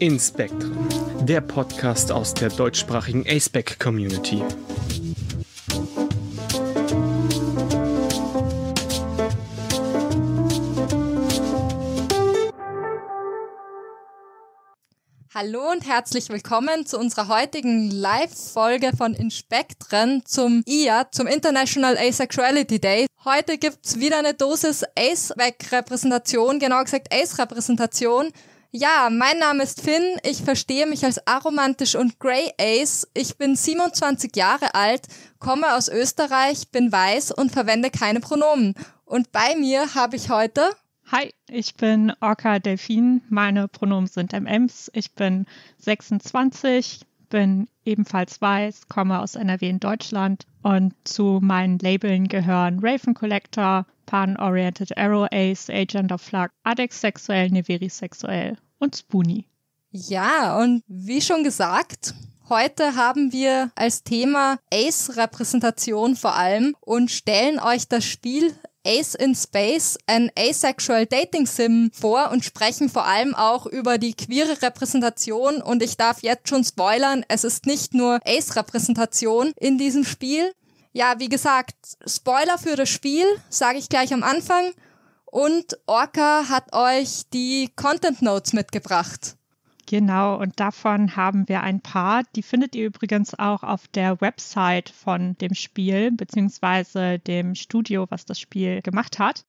in Spectrum, der Podcast aus der deutschsprachigen aceback e Community. Hallo und herzlich willkommen zu unserer heutigen Live-Folge von Inspektren zum IA, zum International Asexuality Day. Heute gibt es wieder eine Dosis Aceback-Repräsentation, e genau gesagt Ace-Repräsentation ja, mein Name ist Finn. Ich verstehe mich als aromantisch und Grey Ace. Ich bin 27 Jahre alt, komme aus Österreich, bin weiß und verwende keine Pronomen. Und bei mir habe ich heute. Hi, ich bin Orca Delfin. Meine Pronomen sind MMs. Ich bin 26, bin ebenfalls weiß, komme aus NRW in Deutschland und zu meinen Labeln gehören Raven Collector, Pan-Oriented Arrow Ace, Agent of Flag, Adex sexuell, Neveris sexuell und Spoonie. Ja, und wie schon gesagt, Heute haben wir als Thema Ace-Repräsentation vor allem und stellen euch das Spiel Ace in Space, ein Asexual Dating Sim vor und sprechen vor allem auch über die queere Repräsentation und ich darf jetzt schon spoilern, es ist nicht nur Ace-Repräsentation in diesem Spiel ja, wie gesagt, Spoiler für das Spiel, sage ich gleich am Anfang. Und Orca hat euch die Content Notes mitgebracht. Genau, und davon haben wir ein paar. Die findet ihr übrigens auch auf der Website von dem Spiel, beziehungsweise dem Studio, was das Spiel gemacht hat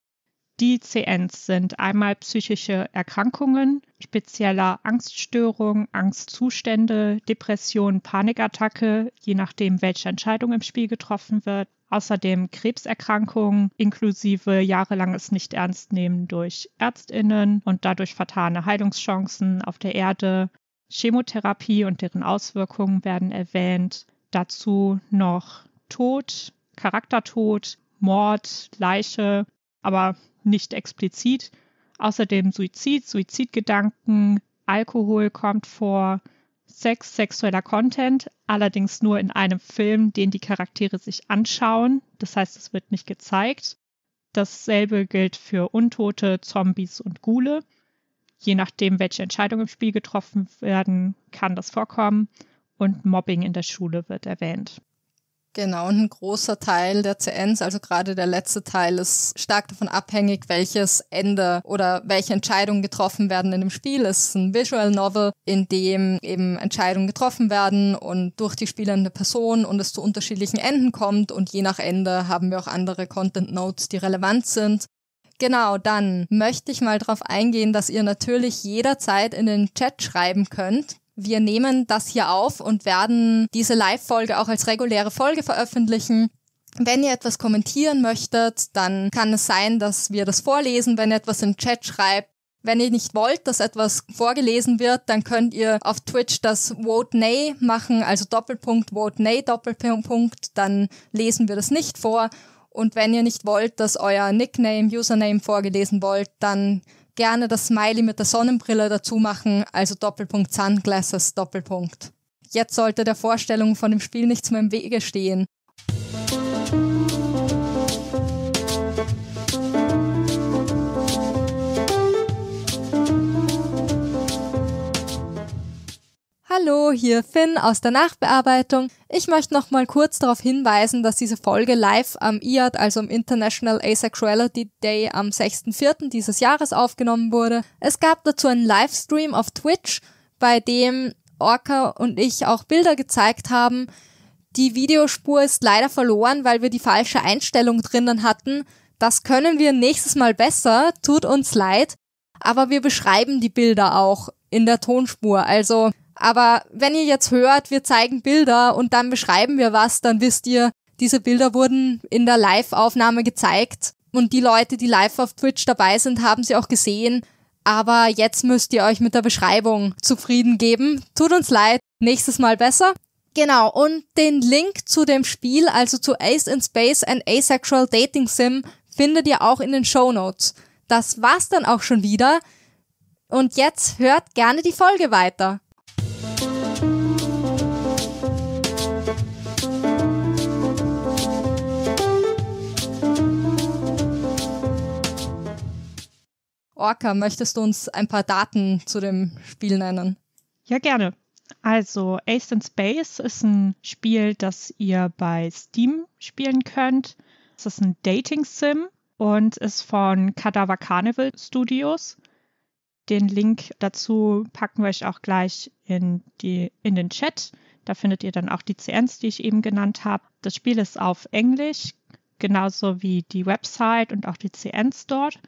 die CNs sind einmal psychische Erkrankungen, spezieller Angststörungen, Angstzustände, Depression, Panikattacke, je nachdem, welche Entscheidung im Spiel getroffen wird. Außerdem Krebserkrankungen inklusive jahrelanges Nicht-Ernstnehmen durch Ärztinnen und dadurch vertane Heilungschancen auf der Erde. Chemotherapie und deren Auswirkungen werden erwähnt. Dazu noch Tod, Charaktertod, Mord, Leiche, aber nicht explizit. Außerdem Suizid, Suizidgedanken, Alkohol kommt vor, Sex, sexueller Content, allerdings nur in einem Film, den die Charaktere sich anschauen. Das heißt, es wird nicht gezeigt. Dasselbe gilt für Untote, Zombies und Gule. Je nachdem, welche Entscheidungen im Spiel getroffen werden, kann das vorkommen. Und Mobbing in der Schule wird erwähnt. Genau, und ein großer Teil der CNs, also gerade der letzte Teil, ist stark davon abhängig, welches Ende oder welche Entscheidungen getroffen werden in dem Spiel. Es ist ein Visual Novel, in dem eben Entscheidungen getroffen werden und durch die spielende Person und es zu unterschiedlichen Enden kommt und je nach Ende haben wir auch andere Content Notes, die relevant sind. Genau, dann möchte ich mal darauf eingehen, dass ihr natürlich jederzeit in den Chat schreiben könnt. Wir nehmen das hier auf und werden diese Live-Folge auch als reguläre Folge veröffentlichen. Wenn ihr etwas kommentieren möchtet, dann kann es sein, dass wir das vorlesen, wenn ihr etwas im Chat schreibt. Wenn ihr nicht wollt, dass etwas vorgelesen wird, dann könnt ihr auf Twitch das Vote Nay machen, also Doppelpunkt, Vote Nay, Doppelpunkt, dann lesen wir das nicht vor. Und wenn ihr nicht wollt, dass euer Nickname, Username vorgelesen wollt, dann gerne das Smiley mit der Sonnenbrille dazu machen, also Doppelpunkt Sunglasses Doppelpunkt. Jetzt sollte der Vorstellung von dem Spiel nichts mehr im Wege stehen. Hallo, hier Finn aus der Nachbearbeitung. Ich möchte noch mal kurz darauf hinweisen, dass diese Folge live am IAD, also am International Asexuality Day am 6.4. dieses Jahres aufgenommen wurde. Es gab dazu einen Livestream auf Twitch, bei dem Orca und ich auch Bilder gezeigt haben. Die Videospur ist leider verloren, weil wir die falsche Einstellung drinnen hatten. Das können wir nächstes Mal besser, tut uns leid. Aber wir beschreiben die Bilder auch in der Tonspur. Also aber wenn ihr jetzt hört, wir zeigen Bilder und dann beschreiben wir was, dann wisst ihr, diese Bilder wurden in der Live-Aufnahme gezeigt und die Leute, die live auf Twitch dabei sind, haben sie auch gesehen. Aber jetzt müsst ihr euch mit der Beschreibung zufrieden geben. Tut uns leid, nächstes Mal besser. Genau, und den Link zu dem Spiel, also zu Ace in Space and Asexual Dating Sim, findet ihr auch in den Show Notes. Das war's dann auch schon wieder. Und jetzt hört gerne die Folge weiter. Orca, möchtest du uns ein paar Daten zu dem Spiel nennen? Ja, gerne. Also Ace in Space ist ein Spiel, das ihr bei Steam spielen könnt. Es ist ein Dating-Sim und ist von Cadaver Carnival Studios. Den Link dazu packen wir euch auch gleich in, die, in den Chat. Da findet ihr dann auch die CNs, die ich eben genannt habe. Das Spiel ist auf Englisch, genauso wie die Website und auch die CNs dort.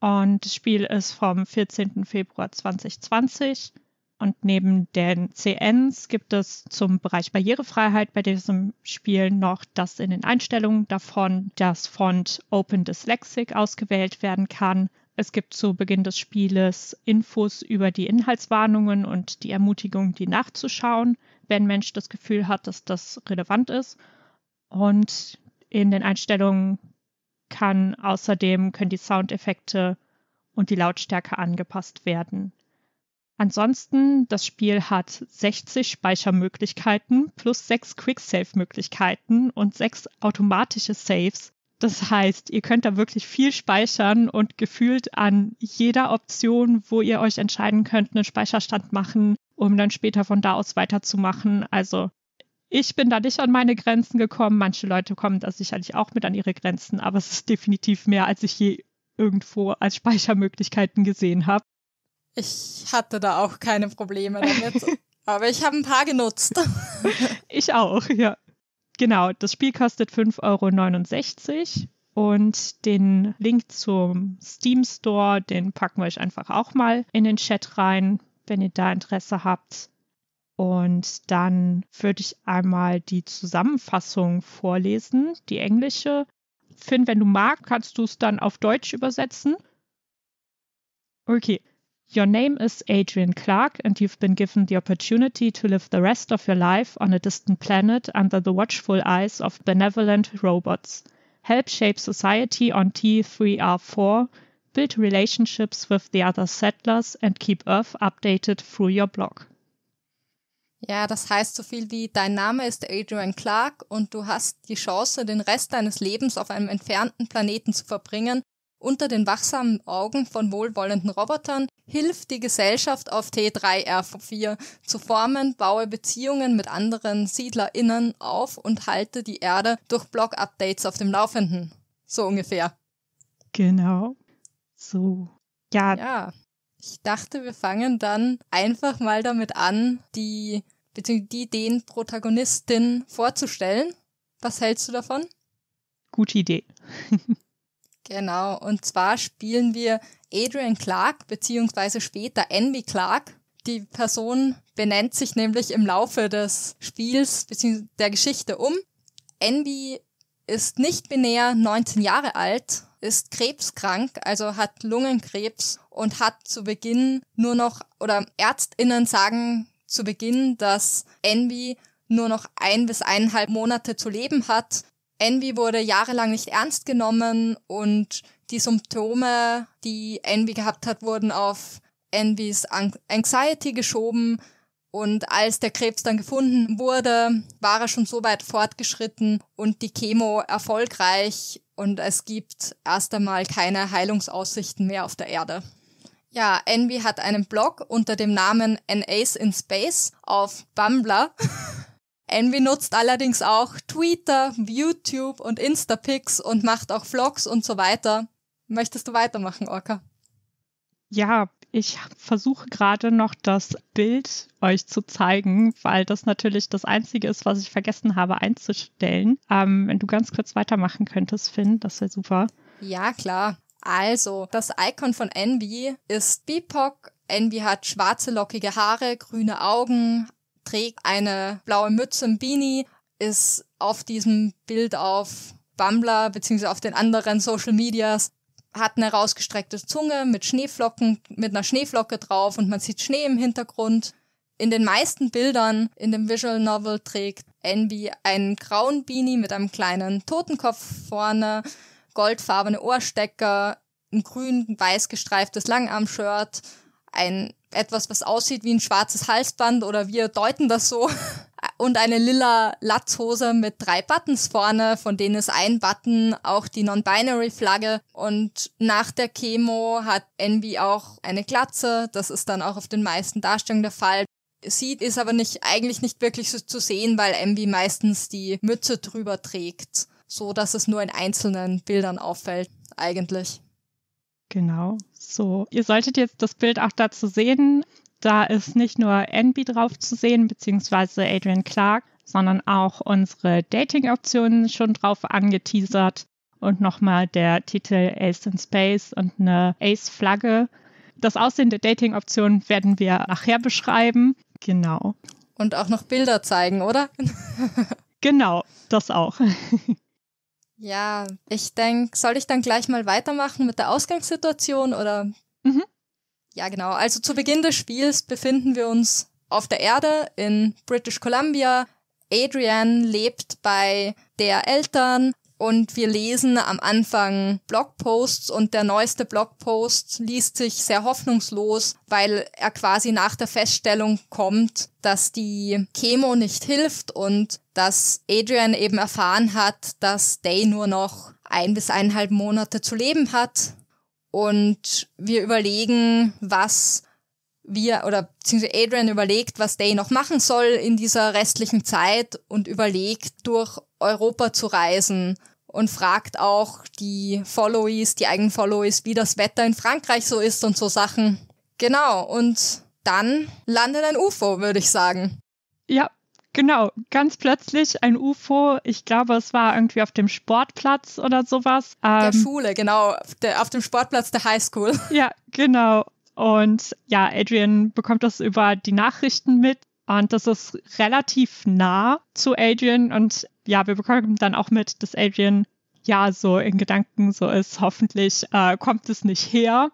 Und das Spiel ist vom 14. Februar 2020. Und neben den CNs gibt es zum Bereich Barrierefreiheit bei diesem Spiel noch das in den Einstellungen davon, dass Font Open Dyslexic ausgewählt werden kann. Es gibt zu Beginn des Spieles Infos über die Inhaltswarnungen und die Ermutigung, die nachzuschauen, wenn Mensch das Gefühl hat, dass das relevant ist. Und in den Einstellungen kann außerdem können die Soundeffekte und die Lautstärke angepasst werden. Ansonsten, das Spiel hat 60 Speichermöglichkeiten plus 6 Quicksave-Möglichkeiten und 6 automatische Saves. Das heißt, ihr könnt da wirklich viel speichern und gefühlt an jeder Option, wo ihr euch entscheiden könnt, einen Speicherstand machen, um dann später von da aus weiterzumachen. Also ich bin da nicht an meine Grenzen gekommen. Manche Leute kommen da sicherlich auch mit an ihre Grenzen, aber es ist definitiv mehr, als ich je irgendwo als Speichermöglichkeiten gesehen habe. Ich hatte da auch keine Probleme damit, aber ich habe ein paar genutzt. ich auch, ja. Genau, das Spiel kostet 5,69 Euro und den Link zum Steam Store, den packen wir euch einfach auch mal in den Chat rein, wenn ihr da Interesse habt. Und dann würde ich einmal die Zusammenfassung vorlesen, die englische. Finn, wenn du magst, kannst du es dann auf Deutsch übersetzen. Okay. Your name is Adrian Clark, and you've been given the opportunity to live the rest of your life on a distant planet under the watchful eyes of benevolent robots. Help shape society on T3R4, build relationships with the other settlers, and keep Earth updated through your blog. Ja, das heißt so viel wie, dein Name ist Adrian Clark und du hast die Chance, den Rest deines Lebens auf einem entfernten Planeten zu verbringen, unter den wachsamen Augen von wohlwollenden Robotern, hilf die Gesellschaft auf T3R4 zu formen, baue Beziehungen mit anderen SiedlerInnen auf und halte die Erde durch Blog-Updates auf dem Laufenden. So ungefähr. Genau. So. Ja, ja, ich dachte, wir fangen dann einfach mal damit an, die beziehungsweise die den Protagonistin vorzustellen. Was hältst du davon? Gute Idee. genau, und zwar spielen wir Adrian Clark beziehungsweise später Envy Clark. Die Person benennt sich nämlich im Laufe des Spiels beziehungsweise der Geschichte um. Envy ist nicht binär 19 Jahre alt ist krebskrank, also hat Lungenkrebs und hat zu Beginn nur noch, oder Ärztinnen sagen zu Beginn, dass Envy nur noch ein bis eineinhalb Monate zu leben hat. Envy wurde jahrelang nicht ernst genommen und die Symptome, die Envy gehabt hat, wurden auf Envys Anxiety geschoben, und als der Krebs dann gefunden wurde, war er schon so weit fortgeschritten und die Chemo erfolgreich und es gibt erst einmal keine Heilungsaussichten mehr auf der Erde. Ja, Envy hat einen Blog unter dem Namen An Ace in Space auf Bumbler. Envy nutzt allerdings auch Twitter, YouTube und Instapics und macht auch Vlogs und so weiter. Möchtest du weitermachen, Orca? Ja, ich versuche gerade noch das Bild euch zu zeigen, weil das natürlich das Einzige ist, was ich vergessen habe einzustellen. Ähm, wenn du ganz kurz weitermachen könntest, Finn, das wäre super. Ja, klar. Also, das Icon von Envy ist BIPOC. Envy hat schwarze, lockige Haare, grüne Augen, trägt eine blaue Mütze, ein Beanie, ist auf diesem Bild auf Bumbler beziehungsweise auf den anderen Social Medias hat eine rausgestreckte Zunge mit Schneeflocken, mit einer Schneeflocke drauf und man sieht Schnee im Hintergrund. In den meisten Bildern in dem Visual Novel trägt Envy einen grauen Beanie mit einem kleinen Totenkopf vorne, goldfarbene Ohrstecker, ein grün-weiß gestreiftes Langarmshirt, ein etwas, was aussieht wie ein schwarzes Halsband oder wir deuten das so. Und eine lila Latzhose mit drei Buttons vorne, von denen ist ein Button auch die Non-Binary-Flagge. Und nach der Chemo hat Envy auch eine Glatze. Das ist dann auch auf den meisten Darstellungen der Fall. Sie ist aber nicht, eigentlich nicht wirklich so zu sehen, weil Envy meistens die Mütze drüber trägt. So dass es nur in einzelnen Bildern auffällt, eigentlich. Genau. So, ihr solltet jetzt das Bild auch dazu sehen. Da ist nicht nur Envy drauf zu sehen, beziehungsweise Adrian Clark, sondern auch unsere Dating-Optionen schon drauf angeteasert. Und nochmal der Titel Ace in Space und eine Ace-Flagge. Das Aussehen der Dating-Optionen werden wir nachher beschreiben. Genau. Und auch noch Bilder zeigen, oder? genau, das auch. Ja, ich denke, soll ich dann gleich mal weitermachen mit der Ausgangssituation oder? Mhm. Ja, genau. Also zu Beginn des Spiels befinden wir uns auf der Erde in British Columbia. Adrian lebt bei der Eltern und wir lesen am Anfang Blogposts und der neueste Blogpost liest sich sehr hoffnungslos, weil er quasi nach der Feststellung kommt, dass die Chemo nicht hilft und dass Adrian eben erfahren hat, dass Day nur noch ein bis eineinhalb Monate zu leben hat und wir überlegen, was wir oder beziehungsweise Adrian überlegt, was Day noch machen soll in dieser restlichen Zeit und überlegt, durch Europa zu reisen und fragt auch die Followies, die eigenen Followies, wie das Wetter in Frankreich so ist und so Sachen. Genau, und dann landet ein UFO, würde ich sagen. Ja, genau. Ganz plötzlich ein UFO. Ich glaube, es war irgendwie auf dem Sportplatz oder sowas. Ähm, der Schule, genau. Der, auf dem Sportplatz der Highschool. Ja, genau. Und ja, Adrian bekommt das über die Nachrichten mit. Und das ist relativ nah zu Adrian und ja, wir bekommen dann auch mit, dass Adrian ja so in Gedanken so ist, hoffentlich äh, kommt es nicht her.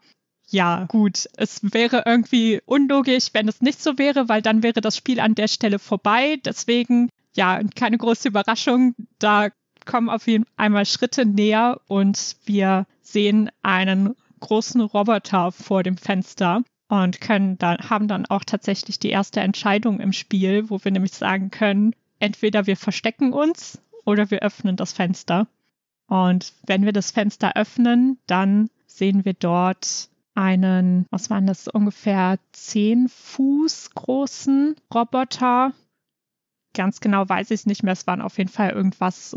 Ja, gut, es wäre irgendwie unlogisch, wenn es nicht so wäre, weil dann wäre das Spiel an der Stelle vorbei. Deswegen, ja, keine große Überraschung, da kommen auf jeden Fall einmal Schritte näher und wir sehen einen großen Roboter vor dem Fenster und können dann, haben dann auch tatsächlich die erste Entscheidung im Spiel, wo wir nämlich sagen können, entweder wir verstecken uns oder wir öffnen das Fenster. Und wenn wir das Fenster öffnen, dann sehen wir dort einen, was waren das, ungefähr zehn Fuß großen Roboter. Ganz genau weiß ich es nicht mehr, es waren auf jeden Fall irgendwas.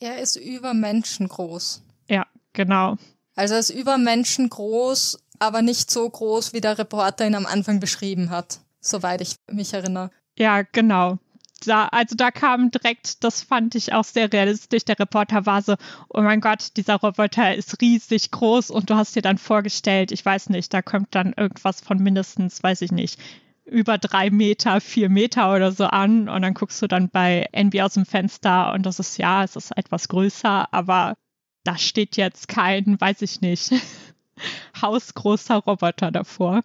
Er ist übermenschengroß. Ja, genau. Also er ist übermenschengroß, aber nicht so groß, wie der Reporter ihn am Anfang beschrieben hat, soweit ich mich erinnere. Ja, genau da, also da kam direkt, das fand ich auch sehr realistisch. Der Reporter war so, oh mein Gott, dieser Roboter ist riesig groß und du hast dir dann vorgestellt, ich weiß nicht, da kommt dann irgendwas von mindestens, weiß ich nicht, über drei Meter, vier Meter oder so an und dann guckst du dann bei Envy aus dem Fenster und das ist ja, es ist etwas größer, aber da steht jetzt kein, weiß ich nicht, hausgroßer Roboter davor.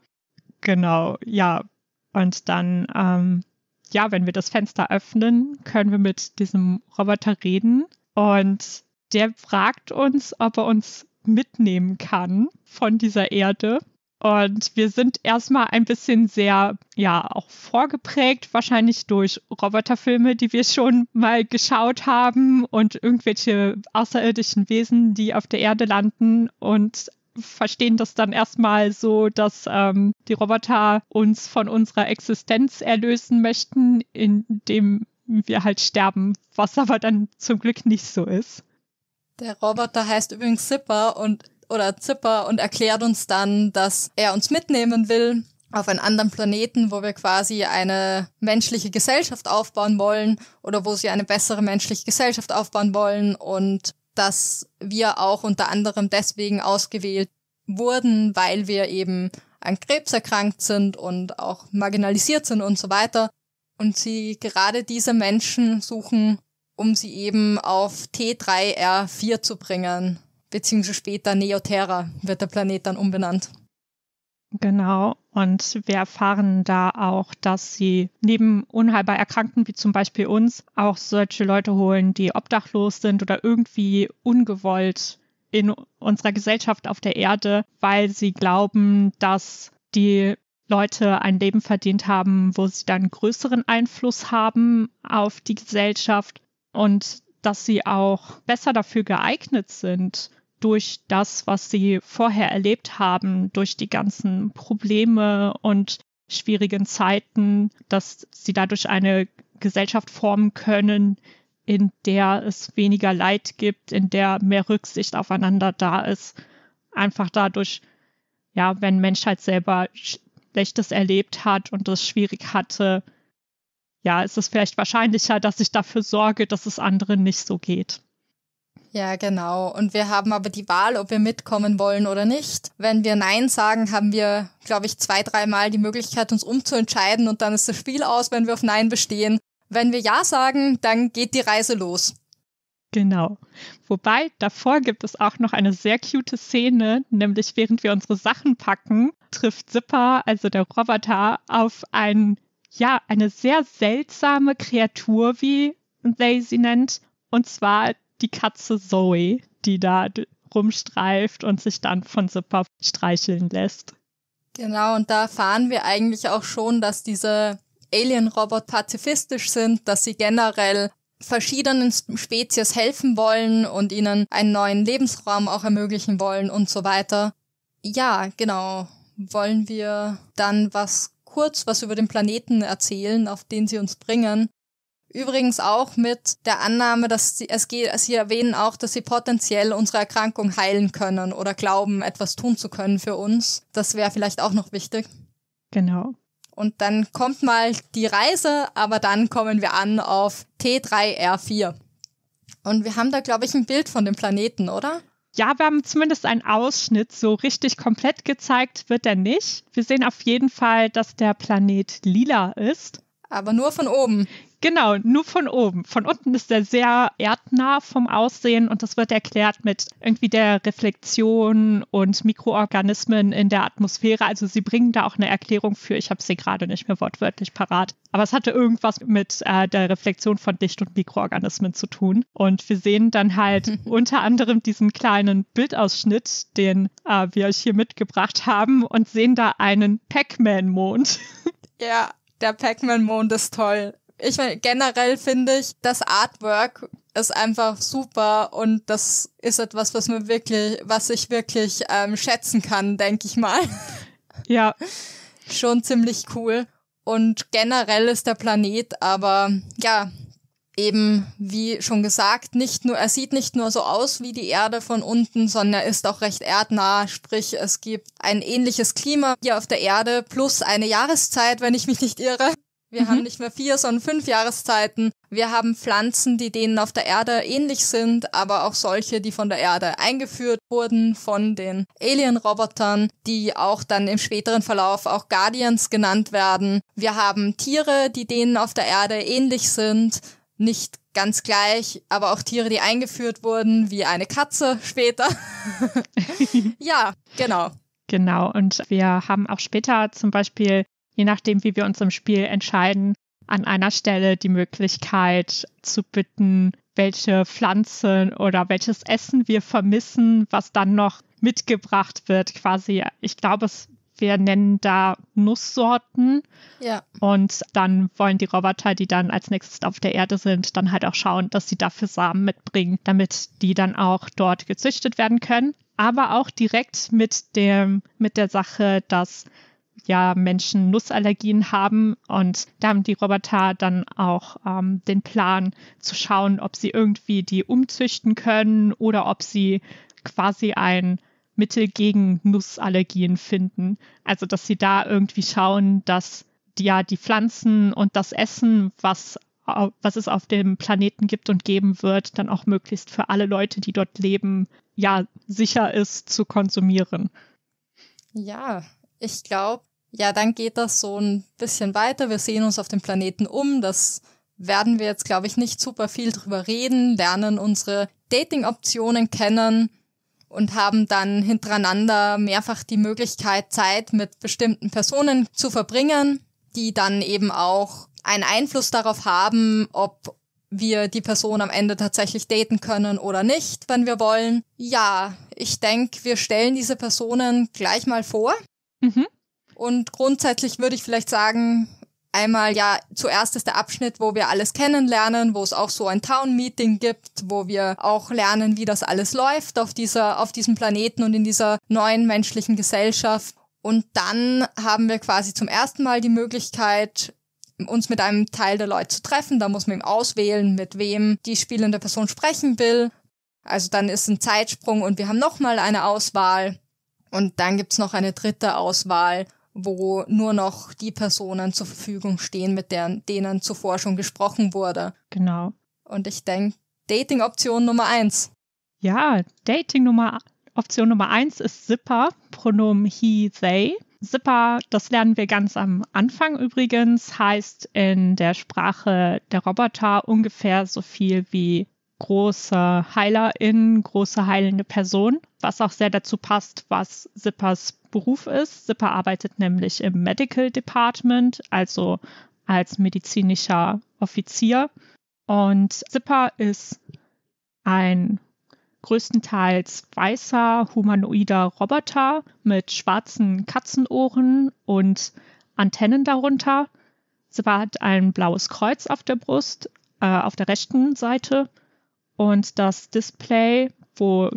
Genau, ja. Und dann ähm, ja, wenn wir das Fenster öffnen, können wir mit diesem Roboter reden. Und der fragt uns, ob er uns mitnehmen kann von dieser Erde. Und wir sind erstmal ein bisschen sehr, ja, auch vorgeprägt, wahrscheinlich durch Roboterfilme, die wir schon mal geschaut haben und irgendwelche außerirdischen Wesen, die auf der Erde landen und verstehen das dann erstmal so, dass ähm, die Roboter uns von unserer Existenz erlösen möchten, indem wir halt sterben, was aber dann zum Glück nicht so ist. Der Roboter heißt übrigens Zipper und oder Zipper und erklärt uns dann, dass er uns mitnehmen will auf einen anderen Planeten, wo wir quasi eine menschliche Gesellschaft aufbauen wollen oder wo sie eine bessere menschliche Gesellschaft aufbauen wollen und dass wir auch unter anderem deswegen ausgewählt wurden, weil wir eben an Krebs erkrankt sind und auch marginalisiert sind und so weiter. Und sie gerade diese Menschen suchen, um sie eben auf T3R4 zu bringen. Beziehungsweise später Neoterra wird der Planet dann umbenannt. Genau. Und wir erfahren da auch, dass sie neben unheilbar Erkrankten wie zum Beispiel uns auch solche Leute holen, die obdachlos sind oder irgendwie ungewollt in unserer Gesellschaft auf der Erde, weil sie glauben, dass die Leute ein Leben verdient haben, wo sie dann größeren Einfluss haben auf die Gesellschaft und dass sie auch besser dafür geeignet sind, durch das, was sie vorher erlebt haben, durch die ganzen Probleme und schwierigen Zeiten, dass sie dadurch eine Gesellschaft formen können, in der es weniger Leid gibt, in der mehr Rücksicht aufeinander da ist. Einfach dadurch, ja, wenn Menschheit selber Schlechtes erlebt hat und es schwierig hatte, ja, ist es vielleicht wahrscheinlicher, dass ich dafür sorge, dass es anderen nicht so geht. Ja, genau. Und wir haben aber die Wahl, ob wir mitkommen wollen oder nicht. Wenn wir Nein sagen, haben wir, glaube ich, zwei, dreimal die Möglichkeit, uns umzuentscheiden und dann ist das Spiel aus, wenn wir auf Nein bestehen. Wenn wir Ja sagen, dann geht die Reise los. Genau. Wobei, davor gibt es auch noch eine sehr cute Szene, nämlich während wir unsere Sachen packen, trifft Zipper, also der Roboter, auf ein, ja, eine sehr seltsame Kreatur, wie They sie nennt. Und zwar die Katze Zoe, die da rumstreift und sich dann von Zipper streicheln lässt. Genau, und da erfahren wir eigentlich auch schon, dass diese alien robot pazifistisch sind, dass sie generell verschiedenen Spezies helfen wollen und ihnen einen neuen Lebensraum auch ermöglichen wollen und so weiter. Ja, genau. Wollen wir dann was kurz was über den Planeten erzählen, auf den sie uns bringen? Übrigens auch mit der Annahme, dass sie, es geht, sie erwähnen auch, dass sie potenziell unsere Erkrankung heilen können oder glauben, etwas tun zu können für uns. Das wäre vielleicht auch noch wichtig. Genau. Und dann kommt mal die Reise, aber dann kommen wir an auf T3R4. Und wir haben da, glaube ich, ein Bild von dem Planeten, oder? Ja, wir haben zumindest einen Ausschnitt. So richtig komplett gezeigt wird er nicht. Wir sehen auf jeden Fall, dass der Planet lila ist. Aber nur von oben. Genau, nur von oben. Von unten ist er sehr erdnah vom Aussehen und das wird erklärt mit irgendwie der Reflexion und Mikroorganismen in der Atmosphäre. Also sie bringen da auch eine Erklärung für. Ich habe sie gerade nicht mehr wortwörtlich parat. Aber es hatte irgendwas mit äh, der Reflexion von Licht und Mikroorganismen zu tun. Und wir sehen dann halt unter anderem diesen kleinen Bildausschnitt, den äh, wir euch hier mitgebracht haben und sehen da einen Pac-Man-Mond. Ja, der Pac-Man-Mond ist toll ich meine, generell finde ich, das Artwork ist einfach super und das ist etwas, was man wirklich, was ich wirklich ähm, schätzen kann, denke ich mal. Ja. Schon ziemlich cool. Und generell ist der Planet aber, ja, eben, wie schon gesagt, nicht nur, er sieht nicht nur so aus wie die Erde von unten, sondern er ist auch recht erdnah, sprich, es gibt ein ähnliches Klima hier auf der Erde plus eine Jahreszeit, wenn ich mich nicht irre. Wir mhm. haben nicht mehr vier, sondern fünf Jahreszeiten. Wir haben Pflanzen, die denen auf der Erde ähnlich sind, aber auch solche, die von der Erde eingeführt wurden von den Alien-Robotern, die auch dann im späteren Verlauf auch Guardians genannt werden. Wir haben Tiere, die denen auf der Erde ähnlich sind, nicht ganz gleich, aber auch Tiere, die eingeführt wurden, wie eine Katze später. ja, genau. Genau, und wir haben auch später zum Beispiel je nachdem, wie wir uns im Spiel entscheiden, an einer Stelle die Möglichkeit zu bitten, welche Pflanzen oder welches Essen wir vermissen, was dann noch mitgebracht wird, quasi. Ich glaube, wir nennen da Nusssorten. Ja. Und dann wollen die Roboter, die dann als nächstes auf der Erde sind, dann halt auch schauen, dass sie dafür Samen mitbringen, damit die dann auch dort gezüchtet werden können. Aber auch direkt mit dem, mit der Sache, dass ja Menschen Nussallergien haben. Und da haben die Roboter dann auch ähm, den Plan zu schauen, ob sie irgendwie die umzüchten können oder ob sie quasi ein Mittel gegen Nussallergien finden. Also dass sie da irgendwie schauen, dass die, ja die Pflanzen und das Essen, was was es auf dem Planeten gibt und geben wird, dann auch möglichst für alle Leute, die dort leben, ja, sicher ist zu konsumieren. Ja, ich glaube, ja, dann geht das so ein bisschen weiter. Wir sehen uns auf dem Planeten um. Das werden wir jetzt, glaube ich, nicht super viel drüber reden, lernen unsere Dating-Optionen kennen und haben dann hintereinander mehrfach die Möglichkeit, Zeit mit bestimmten Personen zu verbringen, die dann eben auch einen Einfluss darauf haben, ob wir die Person am Ende tatsächlich daten können oder nicht, wenn wir wollen. Ja, ich denke, wir stellen diese Personen gleich mal vor. Mhm. Und grundsätzlich würde ich vielleicht sagen, einmal ja, zuerst ist der Abschnitt, wo wir alles kennenlernen, wo es auch so ein Town-Meeting gibt, wo wir auch lernen, wie das alles läuft auf dieser, auf diesem Planeten und in dieser neuen menschlichen Gesellschaft. Und dann haben wir quasi zum ersten Mal die Möglichkeit, uns mit einem Teil der Leute zu treffen. Da muss man eben auswählen, mit wem die spielende Person sprechen will. Also dann ist ein Zeitsprung und wir haben nochmal eine Auswahl. Und dann gibt's noch eine dritte Auswahl wo nur noch die Personen zur Verfügung stehen, mit deren, denen zuvor schon gesprochen wurde. Genau. Und ich denke, Dating-Option Nummer eins. Ja, Dating-Option Nummer eins ist Zipper, Pronomen he, they. Zipper, das lernen wir ganz am Anfang übrigens, heißt in der Sprache der Roboter ungefähr so viel wie große Heilerin, große heilende Person, was auch sehr dazu passt, was Zippers Beruf ist. Sipper arbeitet nämlich im Medical Department, also als medizinischer Offizier. Und Sipper ist ein größtenteils weißer, humanoider Roboter mit schwarzen Katzenohren und Antennen darunter. Sipper hat ein blaues Kreuz auf der Brust, äh, auf der rechten Seite und das Display, wo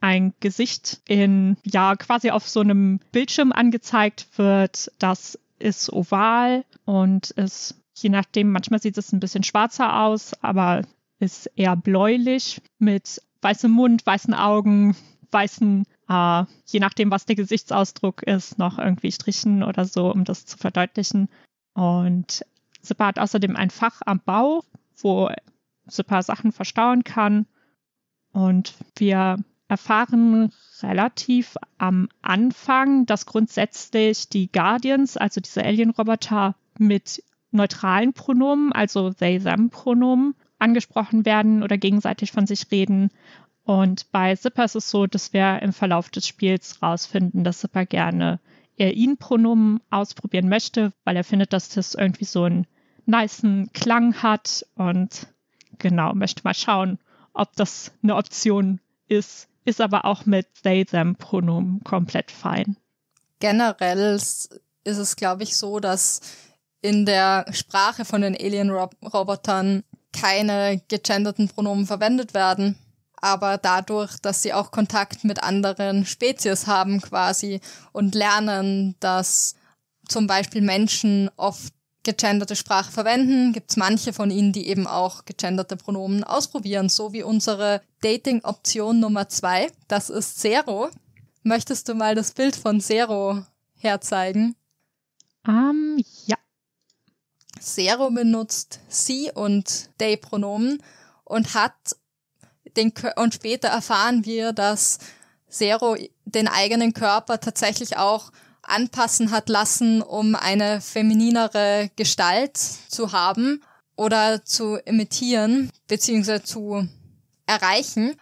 ein Gesicht in ja quasi auf so einem Bildschirm angezeigt wird, das ist oval und ist je nachdem, manchmal sieht es ein bisschen schwarzer aus, aber ist eher bläulich mit weißem Mund, weißen Augen, weißen, äh, je nachdem, was der Gesichtsausdruck ist, noch irgendwie Strichen oder so, um das zu verdeutlichen. Und Zippa hat außerdem ein Fach am Bauch, wo so ein paar Sachen verstauen kann. Und wir erfahren relativ am Anfang, dass grundsätzlich die Guardians, also diese Alien-Roboter, mit neutralen Pronomen, also they-them-Pronomen, angesprochen werden oder gegenseitig von sich reden. Und bei Zipper ist es so, dass wir im Verlauf des Spiels rausfinden, dass Zipper gerne er ihn Pronomen ausprobieren möchte, weil er findet, dass das irgendwie so einen niceen Klang hat und genau, möchte mal schauen, ob das eine Option ist. Ist aber auch mit They-Them-Pronomen komplett fein. Generell ist es, glaube ich, so, dass in der Sprache von den Alien-Robotern keine gegenderten Pronomen verwendet werden. Aber dadurch, dass sie auch Kontakt mit anderen Spezies haben quasi und lernen, dass zum Beispiel Menschen oft gegenderte Sprache verwenden, gibt es manche von ihnen, die eben auch gegenderte Pronomen ausprobieren, so wie unsere Dating-Option Nummer zwei. Das ist Zero. Möchtest du mal das Bild von Zero herzeigen? Ähm, um, ja. Zero benutzt sie und they Pronomen und hat den und später erfahren wir, dass Zero den eigenen Körper tatsächlich auch anpassen hat lassen, um eine femininere Gestalt zu haben oder zu imitieren beziehungsweise zu erreichen.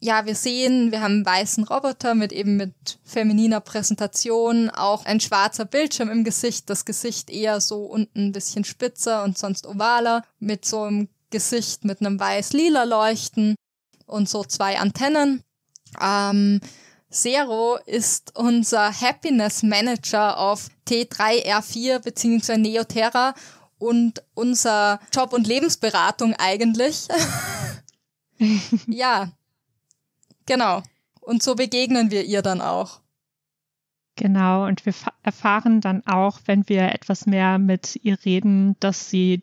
Ja, wir sehen, wir haben einen weißen Roboter mit eben mit femininer Präsentation, auch ein schwarzer Bildschirm im Gesicht, das Gesicht eher so unten ein bisschen spitzer und sonst ovaler, mit so einem Gesicht mit einem weiß-lila Leuchten und so zwei Antennen. Ähm, Zero ist unser Happiness Manager auf T3R4 bzw. Neoterra und unser Job- und Lebensberatung eigentlich. ja, genau. Und so begegnen wir ihr dann auch. Genau, und wir erfahren dann auch, wenn wir etwas mehr mit ihr reden, dass sie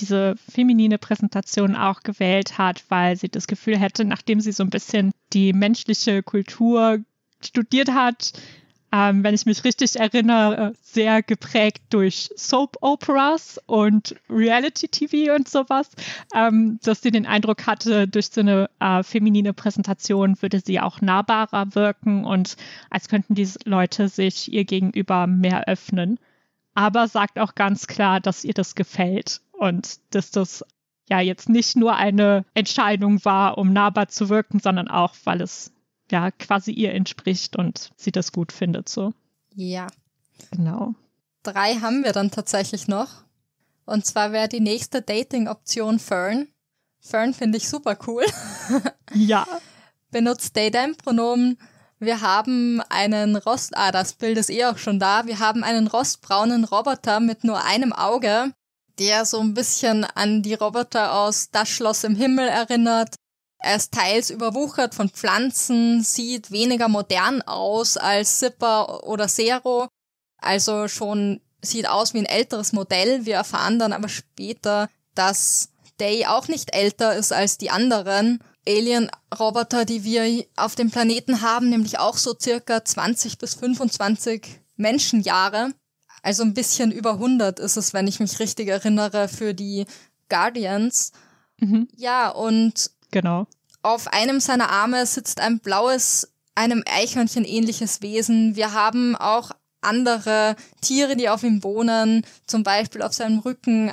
diese feminine Präsentation auch gewählt hat, weil sie das Gefühl hätte, nachdem sie so ein bisschen die menschliche Kultur studiert hat, ähm, wenn ich mich richtig erinnere, sehr geprägt durch Soap-Operas und Reality-TV und sowas, ähm, dass sie den Eindruck hatte, durch so eine äh, feminine Präsentation würde sie auch nahbarer wirken und als könnten diese Leute sich ihr gegenüber mehr öffnen. Aber sagt auch ganz klar, dass ihr das gefällt und dass das ja jetzt nicht nur eine Entscheidung war, um nahbar zu wirken, sondern auch, weil es ja quasi ihr entspricht und sie das gut findet so. Ja. Genau. Drei haben wir dann tatsächlich noch. Und zwar wäre die nächste Dating-Option Fern. Fern finde ich super cool. ja. Benutzt they pronomen Wir haben einen Rost, ah, das Bild ist eh auch schon da. Wir haben einen rostbraunen Roboter mit nur einem Auge, der so ein bisschen an die Roboter aus Das Schloss im Himmel erinnert. Er ist teils überwuchert von Pflanzen, sieht weniger modern aus als Zipper oder Zero. Also schon sieht aus wie ein älteres Modell. Wir erfahren dann aber später, dass Day auch nicht älter ist als die anderen Alien-Roboter, die wir auf dem Planeten haben, nämlich auch so circa 20 bis 25 Menschenjahre. Also ein bisschen über 100 ist es, wenn ich mich richtig erinnere, für die Guardians. Mhm. Ja, und genau. auf einem seiner Arme sitzt ein blaues, einem Eichhörnchen ähnliches Wesen. Wir haben auch andere Tiere, die auf ihm wohnen, zum Beispiel auf seinem Rücken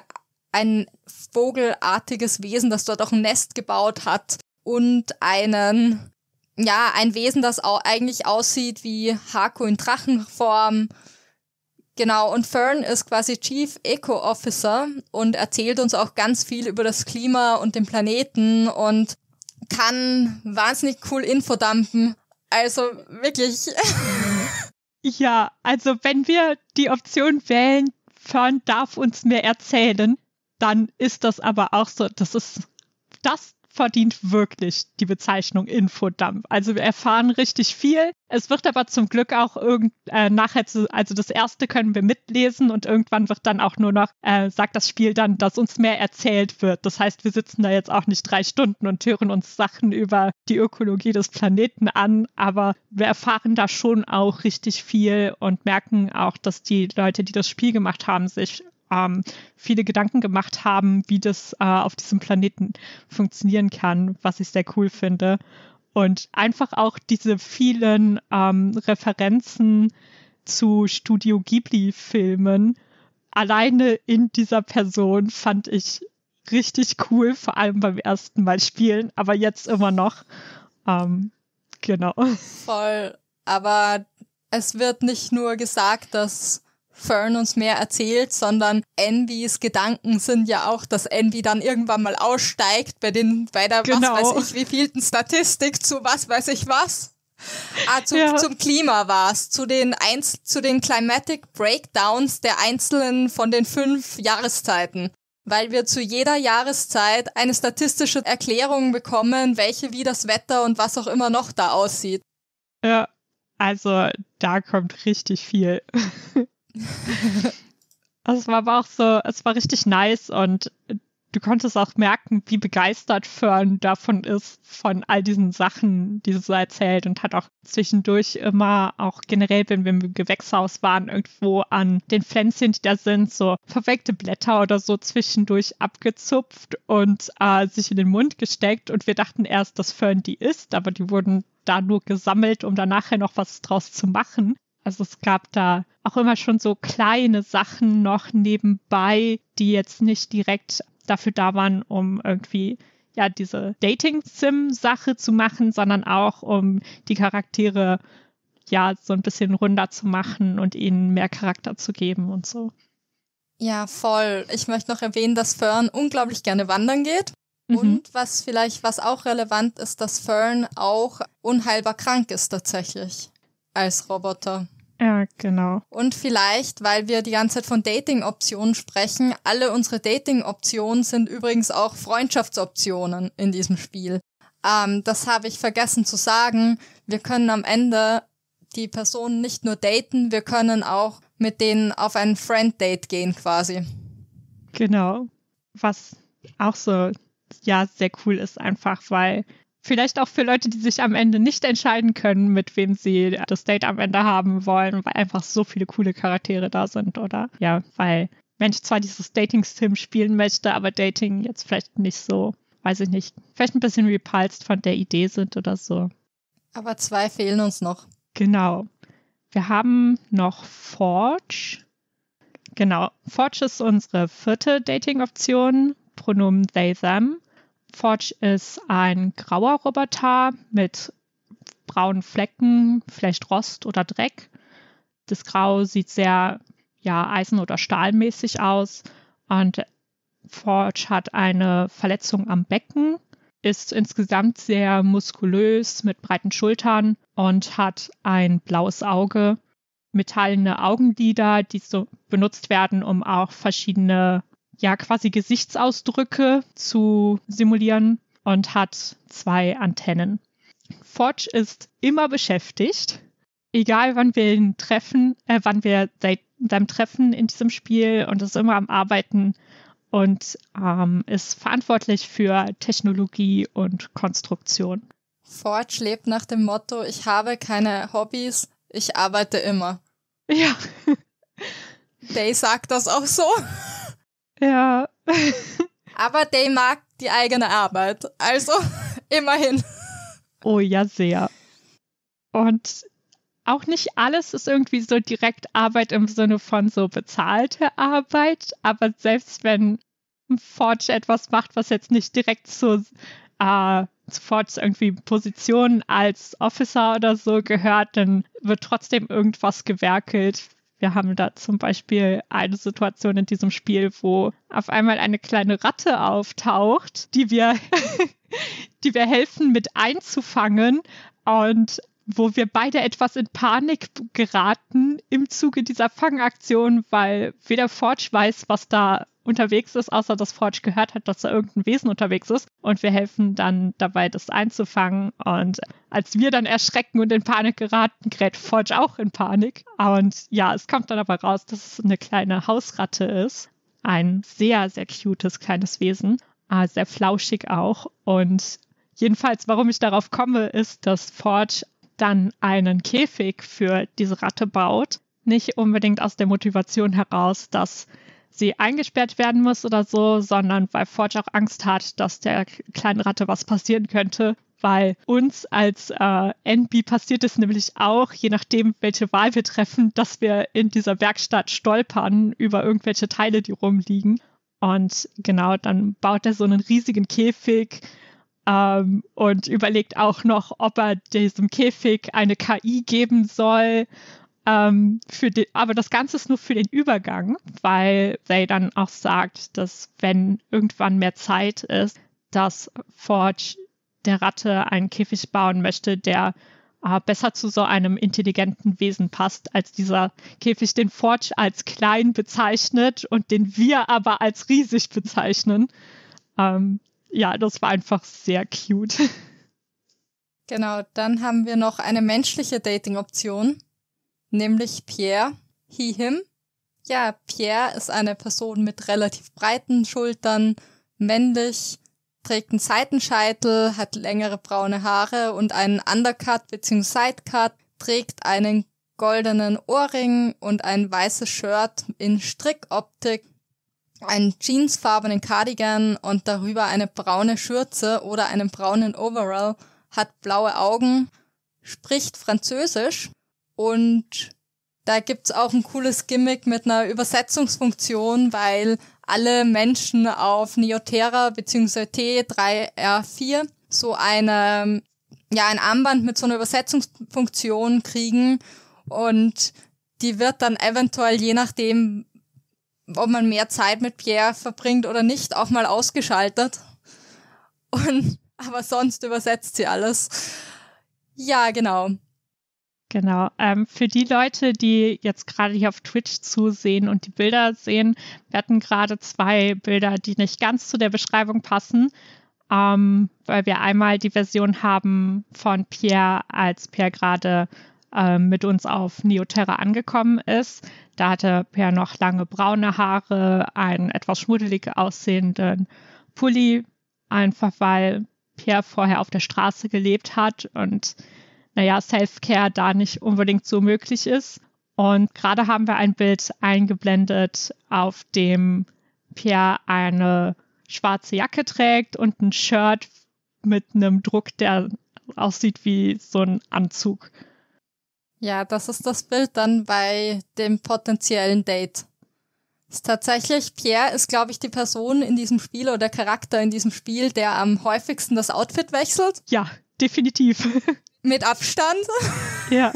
ein vogelartiges Wesen, das dort auch ein Nest gebaut hat und einen, ja, ein Wesen, das eigentlich aussieht wie Haku in Drachenform Genau, und Fern ist quasi Chief Eco Officer und erzählt uns auch ganz viel über das Klima und den Planeten und kann wahnsinnig cool Info dumpen. Also wirklich. Ja, also wenn wir die Option wählen, Fern darf uns mehr erzählen, dann ist das aber auch so, das ist das verdient wirklich die Bezeichnung Infodump. Also wir erfahren richtig viel. Es wird aber zum Glück auch irgend äh, nachher, zu, also das erste können wir mitlesen und irgendwann wird dann auch nur noch, äh, sagt das Spiel dann, dass uns mehr erzählt wird. Das heißt, wir sitzen da jetzt auch nicht drei Stunden und hören uns Sachen über die Ökologie des Planeten an, aber wir erfahren da schon auch richtig viel und merken auch, dass die Leute, die das Spiel gemacht haben, sich ähm, viele Gedanken gemacht haben, wie das äh, auf diesem Planeten funktionieren kann, was ich sehr cool finde. Und einfach auch diese vielen ähm, Referenzen zu Studio Ghibli-Filmen alleine in dieser Person fand ich richtig cool, vor allem beim ersten Mal spielen, aber jetzt immer noch. Ähm, genau. Voll. Aber es wird nicht nur gesagt, dass Fern uns mehr erzählt, sondern Envys Gedanken sind ja auch, dass Envy dann irgendwann mal aussteigt bei den bei der genau. was weiß ich wievielten Statistik zu was weiß ich was. Ah, zu, ja. zum Klima war es, zu den Einz zu den Climatic Breakdowns der einzelnen von den fünf Jahreszeiten. Weil wir zu jeder Jahreszeit eine statistische Erklärung bekommen, welche wie das Wetter und was auch immer noch da aussieht. Ja, also da kommt richtig viel. also es war aber auch so, es war richtig nice und du konntest auch merken, wie begeistert Fern davon ist, von all diesen Sachen, die sie so erzählt und hat auch zwischendurch immer, auch generell, wenn wir im Gewächshaus waren, irgendwo an den Pflänzchen, die da sind, so verweckte Blätter oder so zwischendurch abgezupft und äh, sich in den Mund gesteckt und wir dachten erst, dass Fern die isst, aber die wurden da nur gesammelt, um dann nachher noch was draus zu machen. Also es gab da auch immer schon so kleine Sachen noch nebenbei, die jetzt nicht direkt dafür da waren, um irgendwie ja diese Dating-Sim-Sache zu machen, sondern auch um die Charaktere ja so ein bisschen runder zu machen und ihnen mehr Charakter zu geben und so. Ja, voll. Ich möchte noch erwähnen, dass Fern unglaublich gerne wandern geht. Mhm. Und was vielleicht, was auch relevant ist, dass Fern auch unheilbar krank ist tatsächlich als Roboter. Ja, genau. Und vielleicht, weil wir die ganze Zeit von Dating-Optionen sprechen, alle unsere Dating-Optionen sind übrigens auch Freundschaftsoptionen in diesem Spiel. Ähm, das habe ich vergessen zu sagen. Wir können am Ende die Personen nicht nur daten, wir können auch mit denen auf ein Friend-Date gehen quasi. Genau. Was auch so, ja, sehr cool ist einfach, weil Vielleicht auch für Leute, die sich am Ende nicht entscheiden können, mit wem sie das Date am Ende haben wollen, weil einfach so viele coole Charaktere da sind, oder? Ja, weil Mensch zwar dieses Dating-Sim spielen möchte, aber Dating jetzt vielleicht nicht so, weiß ich nicht, vielleicht ein bisschen repulsed von der Idee sind oder so. Aber zwei fehlen uns noch. Genau. Wir haben noch Forge. Genau. Forge ist unsere vierte Dating-Option. Pronomen they, them. Forge ist ein grauer Roboter mit braunen Flecken, vielleicht Rost oder Dreck. Das Grau sieht sehr ja, eisen- oder stahlmäßig aus und Forge hat eine Verletzung am Becken, ist insgesamt sehr muskulös mit breiten Schultern und hat ein blaues Auge, metallene Augenlider, die so benutzt werden, um auch verschiedene ja quasi Gesichtsausdrücke zu simulieren und hat zwei Antennen. Forge ist immer beschäftigt, egal wann wir ihn treffen, äh, wann wir seit seinem Treffen in diesem Spiel und ist immer am Arbeiten und ähm, ist verantwortlich für Technologie und Konstruktion. Forge lebt nach dem Motto, ich habe keine Hobbys, ich arbeite immer. Ja. Day sagt das auch so. Ja. Aber der mag die eigene Arbeit. Also immerhin. Oh ja, sehr. Und auch nicht alles ist irgendwie so direkt Arbeit im Sinne von so bezahlte Arbeit, aber selbst wenn Forge etwas macht, was jetzt nicht direkt zu, äh, zu Forge irgendwie Position als Officer oder so gehört, dann wird trotzdem irgendwas gewerkelt, wir haben da zum Beispiel eine Situation in diesem Spiel, wo auf einmal eine kleine Ratte auftaucht, die wir, die wir helfen mit einzufangen und wo wir beide etwas in Panik geraten im Zuge dieser Fangaktion, weil weder Forge weiß, was da unterwegs ist, außer dass Forge gehört hat, dass da irgendein Wesen unterwegs ist. Und wir helfen dann dabei, das einzufangen. Und als wir dann erschrecken und in Panik geraten, gerät Forge auch in Panik. Und ja, es kommt dann aber raus, dass es eine kleine Hausratte ist. Ein sehr, sehr cutes kleines Wesen. Ah, sehr flauschig auch. Und jedenfalls, warum ich darauf komme, ist, dass Forge dann einen Käfig für diese Ratte baut. Nicht unbedingt aus der Motivation heraus, dass sie eingesperrt werden muss oder so, sondern weil Forge auch Angst hat, dass der kleinen Ratte was passieren könnte. Weil uns als äh, NB passiert es nämlich auch, je nachdem, welche Wahl wir treffen, dass wir in dieser Werkstatt stolpern über irgendwelche Teile, die rumliegen. Und genau, dann baut er so einen riesigen Käfig ähm, und überlegt auch noch, ob er diesem Käfig eine KI geben soll ähm, die, aber das Ganze ist nur für den Übergang, weil They dann auch sagt, dass wenn irgendwann mehr Zeit ist, dass Forge der Ratte einen Käfig bauen möchte, der äh, besser zu so einem intelligenten Wesen passt, als dieser Käfig, den Forge als klein bezeichnet und den wir aber als riesig bezeichnen. Ähm, ja, das war einfach sehr cute. Genau, dann haben wir noch eine menschliche Dating-Option nämlich Pierre, he, him. Ja, Pierre ist eine Person mit relativ breiten Schultern, männlich, trägt einen Seitenscheitel, hat längere braune Haare und einen Undercut bzw. Sidecut, trägt einen goldenen Ohrring und ein weißes Shirt in Strickoptik, einen jeansfarbenen Cardigan und darüber eine braune Schürze oder einen braunen Overall, hat blaue Augen, spricht Französisch, und da gibt's auch ein cooles Gimmick mit einer Übersetzungsfunktion, weil alle Menschen auf Neoterra bzw. T3R4 so eine, ja, ein Armband mit so einer Übersetzungsfunktion kriegen und die wird dann eventuell, je nachdem, ob man mehr Zeit mit Pierre verbringt oder nicht, auch mal ausgeschaltet. Und, aber sonst übersetzt sie alles. Ja, genau. Genau. Ähm, für die Leute, die jetzt gerade hier auf Twitch zusehen und die Bilder sehen, wir hatten gerade zwei Bilder, die nicht ganz zu der Beschreibung passen, ähm, weil wir einmal die Version haben von Pierre, als Pierre gerade äh, mit uns auf Neoterra angekommen ist. Da hatte Pierre noch lange braune Haare, einen etwas schmuddelig aussehenden Pulli, einfach weil Pierre vorher auf der Straße gelebt hat und naja, Self-Care da nicht unbedingt so möglich ist. Und gerade haben wir ein Bild eingeblendet, auf dem Pierre eine schwarze Jacke trägt und ein Shirt mit einem Druck, der aussieht wie so ein Anzug. Ja, das ist das Bild dann bei dem potenziellen Date. Ist tatsächlich, Pierre ist, glaube ich, die Person in diesem Spiel oder Charakter in diesem Spiel, der am häufigsten das Outfit wechselt. Ja, definitiv. mit Abstand. Ja.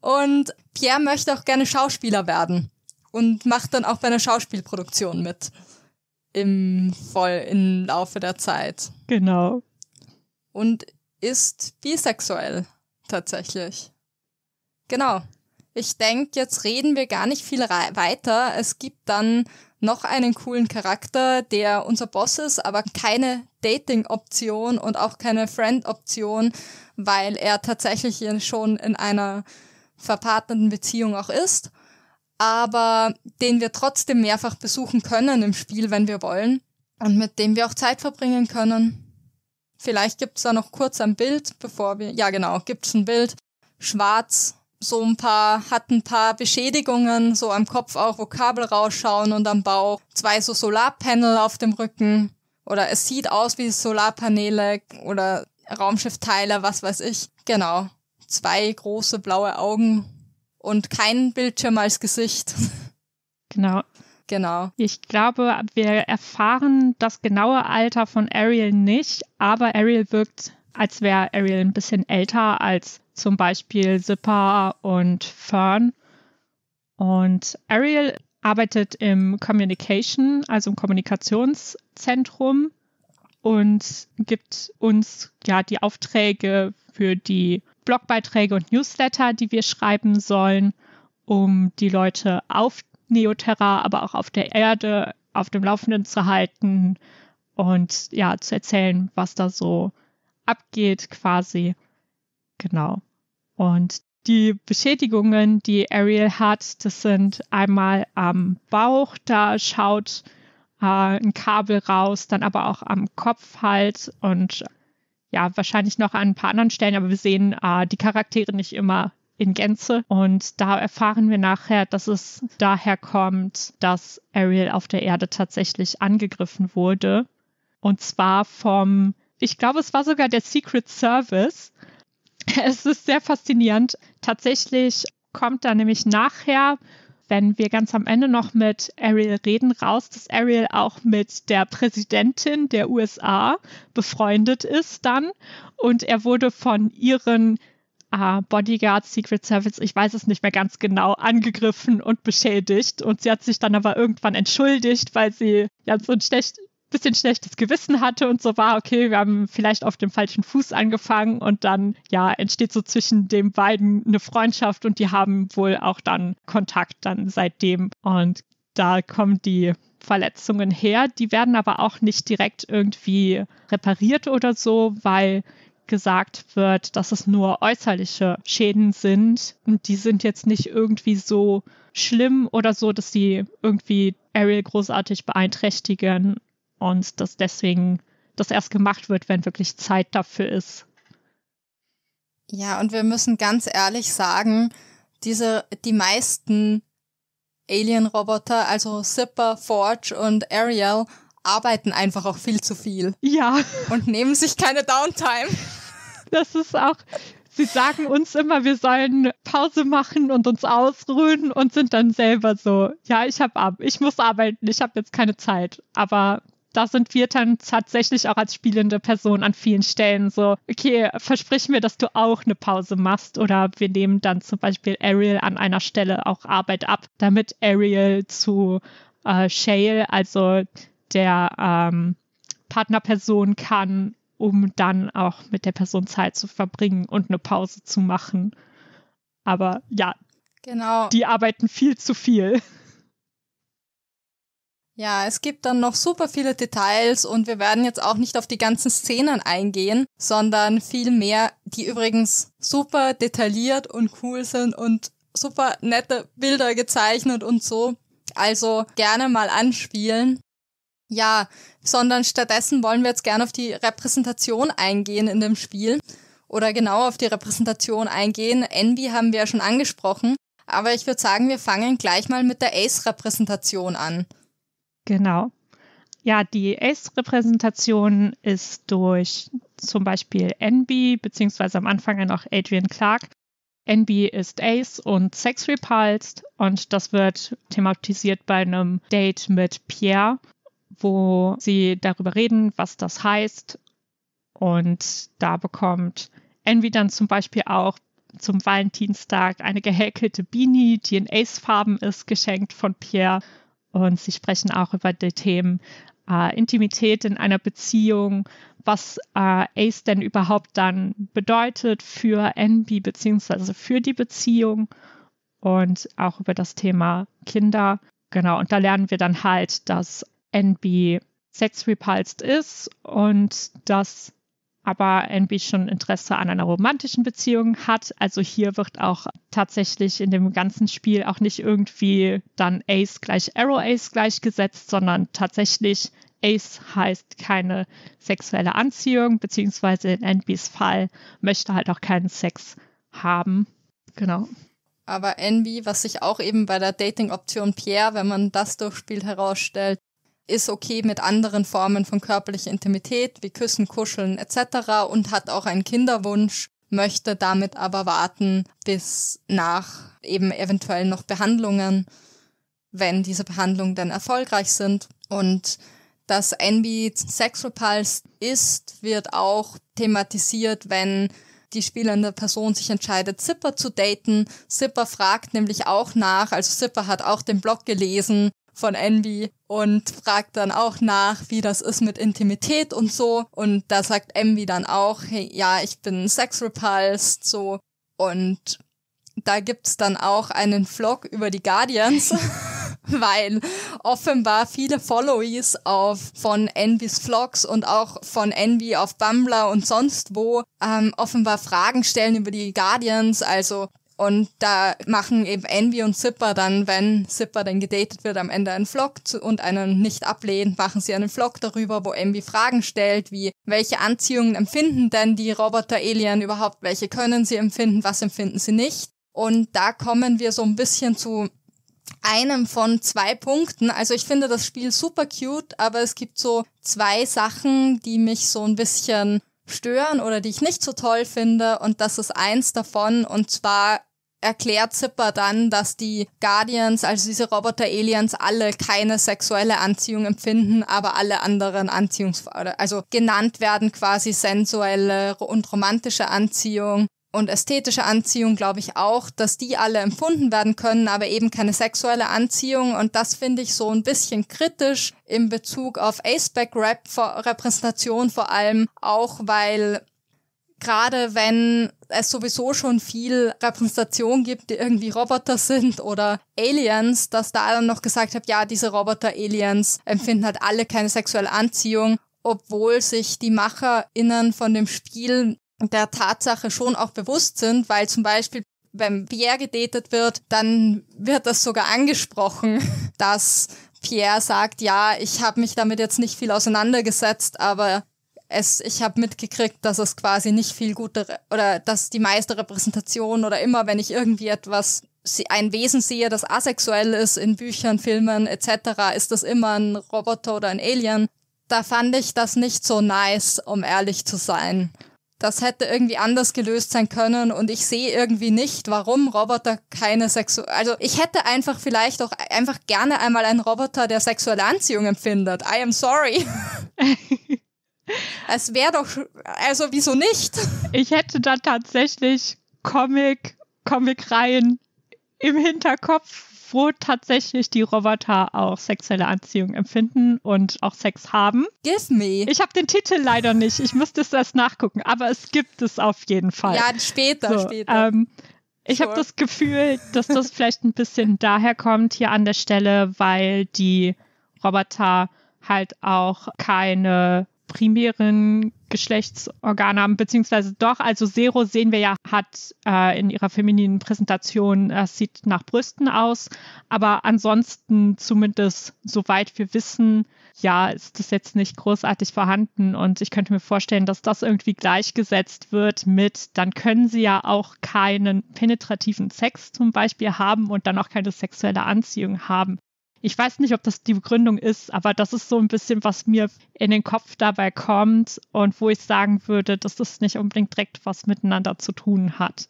und Pierre möchte auch gerne Schauspieler werden und macht dann auch bei einer Schauspielproduktion mit im voll im Laufe der Zeit. Genau. Und ist bisexuell tatsächlich. Genau. Ich denke, jetzt reden wir gar nicht viel weiter. Es gibt dann noch einen coolen Charakter, der unser Boss ist, aber keine Dating-Option und auch keine Friend-Option, weil er tatsächlich schon in einer verpartnerten Beziehung auch ist, aber den wir trotzdem mehrfach besuchen können im Spiel, wenn wir wollen und mit dem wir auch Zeit verbringen können. Vielleicht gibt's da noch kurz ein Bild, bevor wir, ja genau, gibt's ein Bild. Schwarz so ein paar, hat ein paar Beschädigungen, so am Kopf auch, wo Kabel rausschauen und am Bauch. Zwei so Solarpanel auf dem Rücken. Oder es sieht aus wie Solarpaneele oder Raumschiffteile, was weiß ich. Genau. Zwei große blaue Augen und kein Bildschirm als Gesicht. Genau. Genau. Ich glaube, wir erfahren das genaue Alter von Ariel nicht, aber Ariel wirkt als wäre Ariel ein bisschen älter als zum Beispiel Zipper und Fern. Und Ariel arbeitet im Communication, also im Kommunikationszentrum und gibt uns ja die Aufträge für die Blogbeiträge und Newsletter, die wir schreiben sollen, um die Leute auf Neoterra, aber auch auf der Erde auf dem Laufenden zu halten und ja, zu erzählen, was da so abgeht quasi. Genau. Und die Beschädigungen, die Ariel hat, das sind einmal am Bauch, da schaut äh, ein Kabel raus, dann aber auch am Kopf halt und ja, wahrscheinlich noch an ein paar anderen Stellen, aber wir sehen äh, die Charaktere nicht immer in Gänze. Und da erfahren wir nachher, dass es daher kommt, dass Ariel auf der Erde tatsächlich angegriffen wurde. Und zwar vom ich glaube, es war sogar der Secret Service. Es ist sehr faszinierend. Tatsächlich kommt da nämlich nachher, wenn wir ganz am Ende noch mit Ariel reden, raus, dass Ariel auch mit der Präsidentin der USA befreundet ist dann. Und er wurde von ihren äh, ah, Bodyguards, Secret Service, ich weiß es nicht mehr ganz genau, angegriffen und beschädigt. Und sie hat sich dann aber irgendwann entschuldigt, weil sie ja so ein schlechtes bisschen schlechtes Gewissen hatte und so war, okay, wir haben vielleicht auf dem falschen Fuß angefangen und dann, ja, entsteht so zwischen den beiden eine Freundschaft und die haben wohl auch dann Kontakt dann seitdem und da kommen die Verletzungen her. Die werden aber auch nicht direkt irgendwie repariert oder so, weil gesagt wird, dass es nur äußerliche Schäden sind und die sind jetzt nicht irgendwie so schlimm oder so, dass sie irgendwie Ariel großartig beeinträchtigen und dass deswegen das erst gemacht wird, wenn wirklich Zeit dafür ist. Ja, und wir müssen ganz ehrlich sagen, diese, die meisten Alien-Roboter, also Zipper, Forge und Ariel, arbeiten einfach auch viel zu viel. Ja. Und nehmen sich keine Downtime. Das ist auch, sie sagen uns immer, wir sollen Pause machen und uns ausruhen und sind dann selber so, ja, ich habe ich muss arbeiten, ich habe jetzt keine Zeit. Aber da sind wir dann tatsächlich auch als spielende Person an vielen Stellen so, okay, versprich mir, dass du auch eine Pause machst oder wir nehmen dann zum Beispiel Ariel an einer Stelle auch Arbeit ab, damit Ariel zu äh, Shale, also der ähm, Partnerperson kann, um dann auch mit der Person Zeit zu verbringen und eine Pause zu machen. Aber ja, genau. die arbeiten viel zu viel. Ja, es gibt dann noch super viele Details und wir werden jetzt auch nicht auf die ganzen Szenen eingehen, sondern viel mehr, die übrigens super detailliert und cool sind und super nette Bilder gezeichnet und so. Also gerne mal anspielen. Ja, sondern stattdessen wollen wir jetzt gerne auf die Repräsentation eingehen in dem Spiel oder genau auf die Repräsentation eingehen. Envy haben wir ja schon angesprochen, aber ich würde sagen, wir fangen gleich mal mit der Ace-Repräsentation an. Genau. Ja, die ACE-Repräsentation ist durch zum Beispiel NB, beziehungsweise am Anfang noch Adrian Clark. NB ist ACE und Sex Repulsed und das wird thematisiert bei einem Date mit Pierre, wo sie darüber reden, was das heißt. Und da bekommt Envy dann zum Beispiel auch zum Valentinstag eine gehäkelte Beanie, die in Ace-Farben ist, geschenkt von Pierre. Und sie sprechen auch über die Themen äh, Intimität in einer Beziehung, was äh, ACE denn überhaupt dann bedeutet für Envy beziehungsweise für die Beziehung und auch über das Thema Kinder. Genau, und da lernen wir dann halt, dass Envy sex-repulsed ist und dass aber ein schon Interesse an einer romantischen Beziehung hat. Also hier wird auch tatsächlich in dem ganzen Spiel auch nicht irgendwie dann Ace gleich Arrow Ace gleichgesetzt, sondern tatsächlich Ace heißt keine sexuelle Anziehung, beziehungsweise in Envys Fall möchte halt auch keinen Sex haben. Genau. Aber Envy, was sich auch eben bei der Dating-Option Pierre, wenn man das durchspielt, herausstellt, ist okay mit anderen Formen von körperlicher Intimität wie Küssen, Kuscheln etc. und hat auch einen Kinderwunsch, möchte damit aber warten bis nach eben eventuell noch Behandlungen, wenn diese Behandlungen dann erfolgreich sind. Und das Envy Sexual Pulse ist, wird auch thematisiert, wenn die spielende Person sich entscheidet, Zipper zu daten. Zipper fragt nämlich auch nach, also Zipper hat auch den Blog gelesen von Envy und fragt dann auch nach, wie das ist mit Intimität und so. Und da sagt Envy dann auch, hey, ja, ich bin sex repulsed, so. Und da gibt's dann auch einen Vlog über die Guardians. weil offenbar viele Followies auf von Envys Vlogs und auch von Envy auf Bumbler und sonst wo ähm, offenbar Fragen stellen über die Guardians, also und da machen eben Envy und Zipper dann, wenn Zipper dann gedatet wird, am Ende einen Vlog zu, und einen nicht ablehnt, machen sie einen Vlog darüber, wo Envy Fragen stellt, wie welche Anziehungen empfinden denn die Roboter-Alien überhaupt, welche können sie empfinden, was empfinden sie nicht. Und da kommen wir so ein bisschen zu einem von zwei Punkten. Also ich finde das Spiel super cute, aber es gibt so zwei Sachen, die mich so ein bisschen stören oder die ich nicht so toll finde. Und das ist eins davon. Und zwar erklärt Zipper dann, dass die Guardians, also diese Roboter-Aliens, alle keine sexuelle Anziehung empfinden, aber alle anderen Anziehungs... Also genannt werden quasi sensuelle und romantische Anziehung und ästhetische Anziehung, glaube ich auch, dass die alle empfunden werden können, aber eben keine sexuelle Anziehung. Und das finde ich so ein bisschen kritisch im Bezug auf Aceback-Repräsentation rap vor allem, auch weil gerade wenn es sowieso schon viel Repräsentation gibt, die irgendwie Roboter sind oder Aliens, dass da dann noch gesagt hat, ja, diese Roboter-Aliens empfinden halt alle keine sexuelle Anziehung, obwohl sich die MacherInnen von dem Spiel der Tatsache schon auch bewusst sind, weil zum Beispiel wenn Pierre gedatet wird, dann wird das sogar angesprochen, dass Pierre sagt, ja, ich habe mich damit jetzt nicht viel auseinandergesetzt, aber es, ich habe mitgekriegt, dass es quasi nicht viel gute oder dass die meiste Repräsentation oder immer, wenn ich irgendwie etwas, ein Wesen sehe, das asexuell ist in Büchern, Filmen etc., ist das immer ein Roboter oder ein Alien. Da fand ich das nicht so nice, um ehrlich zu sein. Das hätte irgendwie anders gelöst sein können und ich sehe irgendwie nicht, warum Roboter keine Sexu... Also ich hätte einfach vielleicht auch einfach gerne einmal einen Roboter, der sexuelle Anziehung empfindet. I am sorry. Es wäre doch, also wieso nicht? Ich hätte dann tatsächlich Comic, Comic-Reihen im Hinterkopf, wo tatsächlich die Roboter auch sexuelle Anziehung empfinden und auch Sex haben. me. Ich habe den Titel leider nicht. Ich müsste es erst nachgucken, aber es gibt es auf jeden Fall. Ja, später, so, später. Ähm, ich sure. habe das Gefühl, dass das vielleicht ein bisschen daherkommt hier an der Stelle, weil die Roboter halt auch keine primären Geschlechtsorgan haben, beziehungsweise doch, also Zero sehen wir ja, hat äh, in ihrer femininen Präsentation, äh, sieht nach Brüsten aus, aber ansonsten zumindest, soweit wir wissen, ja, ist das jetzt nicht großartig vorhanden und ich könnte mir vorstellen, dass das irgendwie gleichgesetzt wird mit, dann können sie ja auch keinen penetrativen Sex zum Beispiel haben und dann auch keine sexuelle Anziehung haben. Ich weiß nicht, ob das die Begründung ist, aber das ist so ein bisschen, was mir in den Kopf dabei kommt und wo ich sagen würde, dass das nicht unbedingt direkt was miteinander zu tun hat.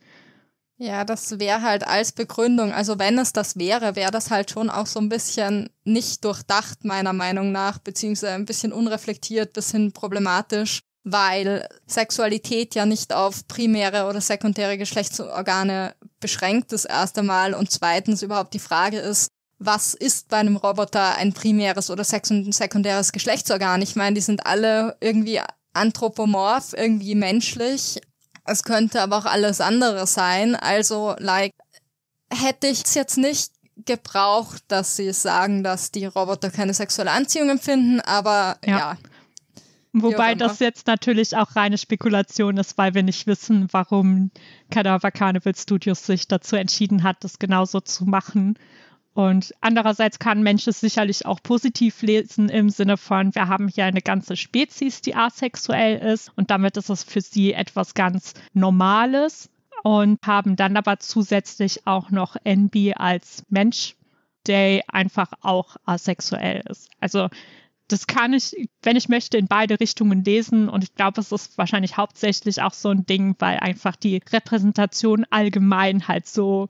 Ja, das wäre halt als Begründung, also wenn es das wäre, wäre das halt schon auch so ein bisschen nicht durchdacht meiner Meinung nach, beziehungsweise ein bisschen unreflektiert, bisschen problematisch, weil Sexualität ja nicht auf primäre oder sekundäre Geschlechtsorgane beschränkt ist erst einmal und zweitens überhaupt die Frage ist, was ist bei einem Roboter ein primäres oder sekundäres Geschlechtsorgan? Ich meine, die sind alle irgendwie anthropomorph, irgendwie menschlich. Es könnte aber auch alles andere sein. Also, like, hätte ich es jetzt nicht gebraucht, dass sie sagen, dass die Roboter keine sexuelle Anziehung empfinden, aber ja. ja. Wobei das jetzt natürlich auch reine Spekulation ist, weil wir nicht wissen, warum Cadaver Carnival Studios sich dazu entschieden hat, das genauso zu machen und andererseits kann Mensch es sicherlich auch positiv lesen im Sinne von, wir haben hier eine ganze Spezies, die asexuell ist und damit ist es für sie etwas ganz Normales und haben dann aber zusätzlich auch noch NB als Mensch, der einfach auch asexuell ist. Also das kann ich, wenn ich möchte, in beide Richtungen lesen. Und ich glaube, es ist wahrscheinlich hauptsächlich auch so ein Ding, weil einfach die Repräsentation allgemein halt so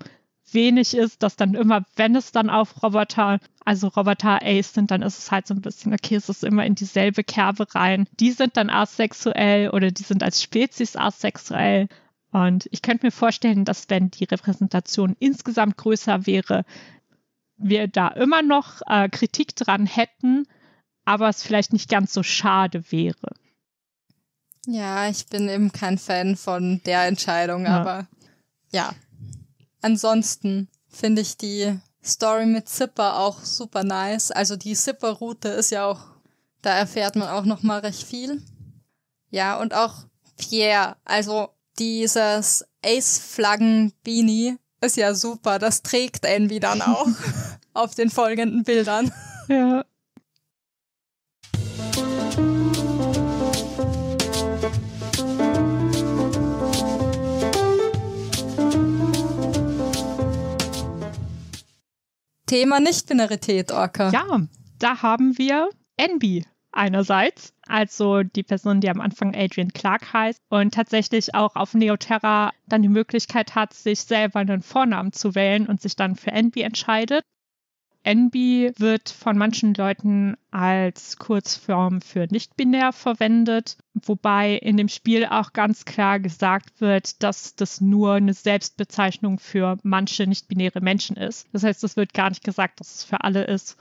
wenig ist, dass dann immer, wenn es dann auf Roboter, also Roboter Ace sind, dann ist es halt so ein bisschen, okay, es ist immer in dieselbe Kerbe rein. Die sind dann asexuell oder die sind als Spezies asexuell. Und ich könnte mir vorstellen, dass wenn die Repräsentation insgesamt größer wäre, wir da immer noch äh, Kritik dran hätten, aber es vielleicht nicht ganz so schade wäre. Ja, ich bin eben kein Fan von der Entscheidung, ja. aber ja, Ansonsten finde ich die Story mit Zipper auch super nice. Also die Zipper-Route ist ja auch, da erfährt man auch noch mal recht viel. Ja, und auch Pierre, also dieses Ace-Flaggen-Beanie ist ja super. Das trägt Envy dann auch auf den folgenden Bildern. Ja. Thema Nicht-Binarität, Orca. Ja, da haben wir Envy einerseits, also die Person, die am Anfang Adrian Clark heißt und tatsächlich auch auf Neoterra dann die Möglichkeit hat, sich selber einen Vornamen zu wählen und sich dann für Envy entscheidet. NB wird von manchen Leuten als Kurzform für nicht-binär verwendet, wobei in dem Spiel auch ganz klar gesagt wird, dass das nur eine Selbstbezeichnung für manche nicht-binäre Menschen ist. Das heißt, es wird gar nicht gesagt, dass es für alle ist.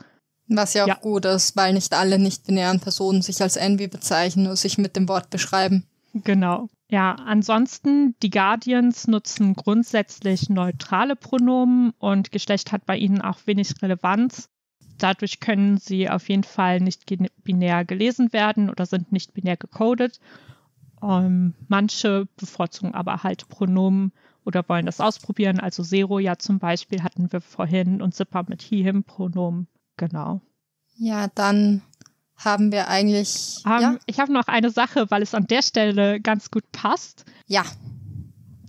Was ja auch ja. gut ist, weil nicht alle nicht-binären Personen sich als Envy bezeichnen und sich mit dem Wort beschreiben. Genau. Ja, ansonsten, die Guardians nutzen grundsätzlich neutrale Pronomen und Geschlecht hat bei ihnen auch wenig Relevanz. Dadurch können sie auf jeden Fall nicht binär gelesen werden oder sind nicht binär gecodet. Ähm, manche bevorzugen aber halt Pronomen oder wollen das ausprobieren. Also Zero ja zum Beispiel hatten wir vorhin und Zipper mit He-Him-Pronomen. Genau. Ja, dann haben wir eigentlich. Um, ähm, ja? Ich habe noch eine Sache, weil es an der Stelle ganz gut passt. Ja.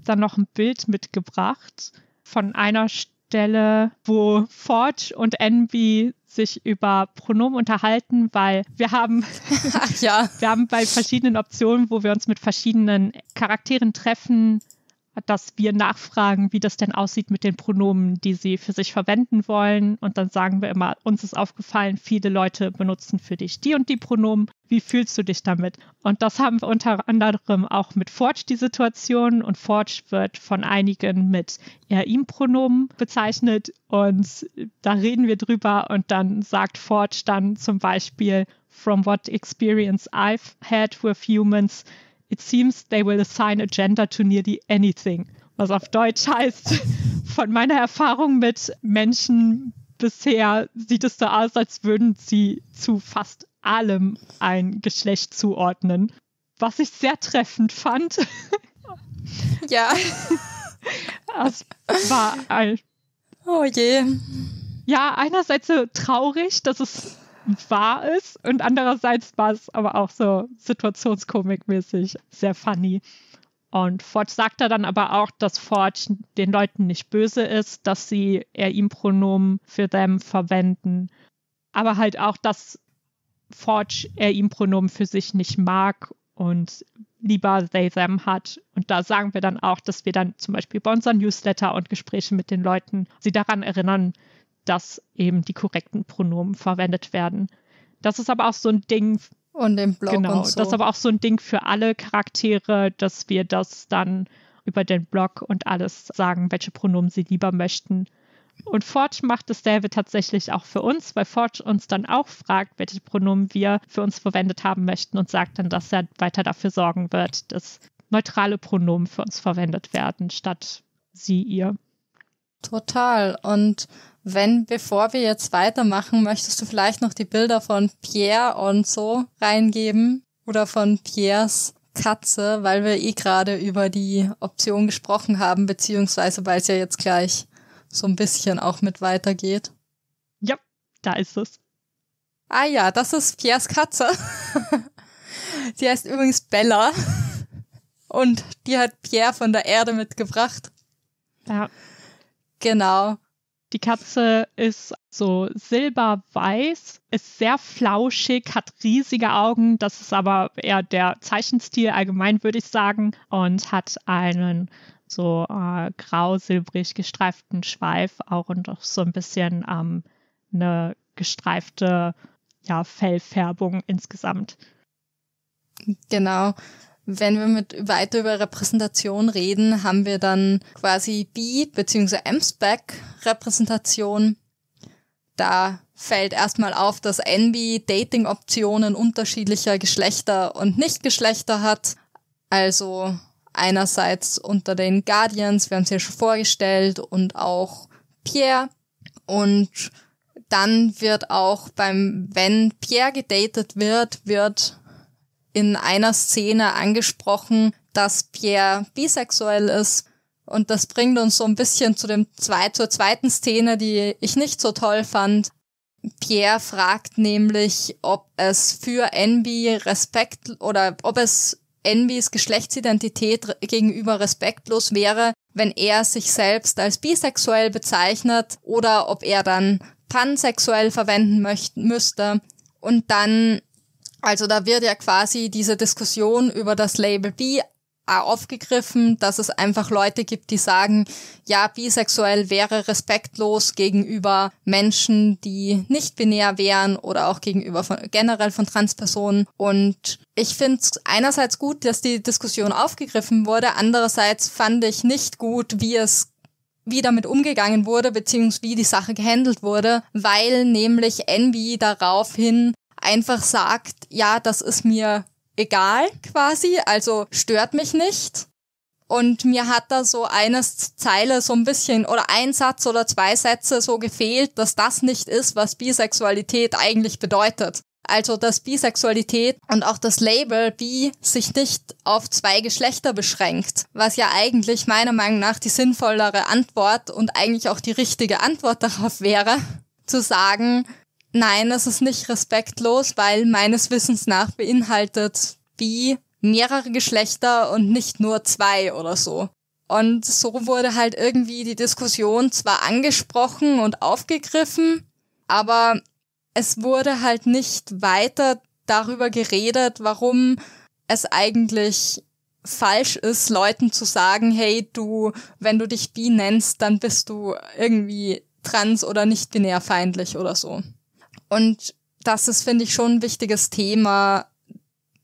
Dann noch ein Bild mitgebracht von einer Stelle, wo Forge und Envy sich über Pronomen unterhalten, weil wir haben, ja. wir haben bei verschiedenen Optionen, wo wir uns mit verschiedenen Charakteren treffen, dass wir nachfragen, wie das denn aussieht mit den Pronomen, die sie für sich verwenden wollen. Und dann sagen wir immer, uns ist aufgefallen, viele Leute benutzen für dich die und die Pronomen. Wie fühlst du dich damit? Und das haben wir unter anderem auch mit Forge die Situation. Und Forge wird von einigen mit er, ihm Pronomen bezeichnet. Und da reden wir drüber. Und dann sagt Forge dann zum Beispiel, from what experience I've had with humans, It seems they will assign a gender to nearly anything. Was auf Deutsch heißt, von meiner Erfahrung mit Menschen bisher sieht es so aus, als würden sie zu fast allem ein Geschlecht zuordnen. Was ich sehr treffend fand. Ja. Das war ein. Oh je. Ja, einerseits so traurig, dass es war es und andererseits war es aber auch so situationskomikmäßig sehr funny. Und Forge sagt er dann aber auch, dass Forge den Leuten nicht böse ist, dass sie er ihm Pronomen für them verwenden. Aber halt auch, dass Forge er ihm Pronomen für sich nicht mag und lieber they them hat. Und da sagen wir dann auch, dass wir dann zum Beispiel bei unseren Newsletter und Gesprächen mit den Leuten sie daran erinnern, dass eben die korrekten Pronomen verwendet werden. Das ist aber auch so ein Ding. Und den Blog genau, und so. Das ist aber auch so ein Ding für alle Charaktere, dass wir das dann über den Blog und alles sagen, welche Pronomen sie lieber möchten. Und Forge macht dasselbe tatsächlich auch für uns, weil Forge uns dann auch fragt, welche Pronomen wir für uns verwendet haben möchten und sagt dann, dass er weiter dafür sorgen wird, dass neutrale Pronomen für uns verwendet werden, statt sie, ihr. Total. Und wenn, bevor wir jetzt weitermachen, möchtest du vielleicht noch die Bilder von Pierre und so reingeben oder von Piers Katze, weil wir eh gerade über die Option gesprochen haben, beziehungsweise weil es ja jetzt gleich so ein bisschen auch mit weitergeht. Ja, da ist es. Ah ja, das ist Piers Katze. Sie heißt übrigens Bella. Und die hat Pierre von der Erde mitgebracht. Ja, Genau. Die Katze ist so silberweiß, ist sehr flauschig, hat riesige Augen. Das ist aber eher der Zeichenstil allgemein, würde ich sagen. Und hat einen so äh, grau-silbrig gestreiften Schweif auch und auch so ein bisschen ähm, eine gestreifte ja, Fellfärbung insgesamt. Genau. Wenn wir mit weiter über Repräsentation reden, haben wir dann quasi B- bzw. M-Spec-Repräsentation. Da fällt erstmal auf, dass NB Dating-Optionen unterschiedlicher Geschlechter und Nichtgeschlechter hat. Also einerseits unter den Guardians, wir haben es ja schon vorgestellt, und auch Pierre. Und dann wird auch beim, wenn Pierre gedatet wird, wird in einer Szene angesprochen, dass Pierre bisexuell ist. Und das bringt uns so ein bisschen zu dem zwei, zur zweiten Szene, die ich nicht so toll fand. Pierre fragt nämlich, ob es für Envy Respekt oder ob es Envys Geschlechtsidentität gegenüber respektlos wäre, wenn er sich selbst als bisexuell bezeichnet oder ob er dann pansexuell verwenden möchten, müsste. Und dann also da wird ja quasi diese Diskussion über das Label B aufgegriffen, dass es einfach Leute gibt, die sagen, ja, bisexuell wäre respektlos gegenüber Menschen, die nicht binär wären oder auch gegenüber von, generell von Transpersonen. Und ich finde es einerseits gut, dass die Diskussion aufgegriffen wurde, andererseits fand ich nicht gut, wie es wie damit umgegangen wurde, beziehungsweise wie die Sache gehandelt wurde, weil nämlich Envy daraufhin einfach sagt, ja, das ist mir egal quasi, also stört mich nicht. Und mir hat da so eine Zeile so ein bisschen oder ein Satz oder zwei Sätze so gefehlt, dass das nicht ist, was Bisexualität eigentlich bedeutet. Also, dass Bisexualität und auch das Label Bi sich nicht auf zwei Geschlechter beschränkt, was ja eigentlich meiner Meinung nach die sinnvollere Antwort und eigentlich auch die richtige Antwort darauf wäre, zu sagen, Nein, es ist nicht respektlos, weil meines Wissens nach beinhaltet wie mehrere Geschlechter und nicht nur zwei oder so. Und so wurde halt irgendwie die Diskussion zwar angesprochen und aufgegriffen, aber es wurde halt nicht weiter darüber geredet, warum es eigentlich falsch ist, Leuten zu sagen, hey, du, wenn du dich bi nennst, dann bist du irgendwie trans oder nicht binärfeindlich oder so. Und das ist, finde ich, schon ein wichtiges Thema,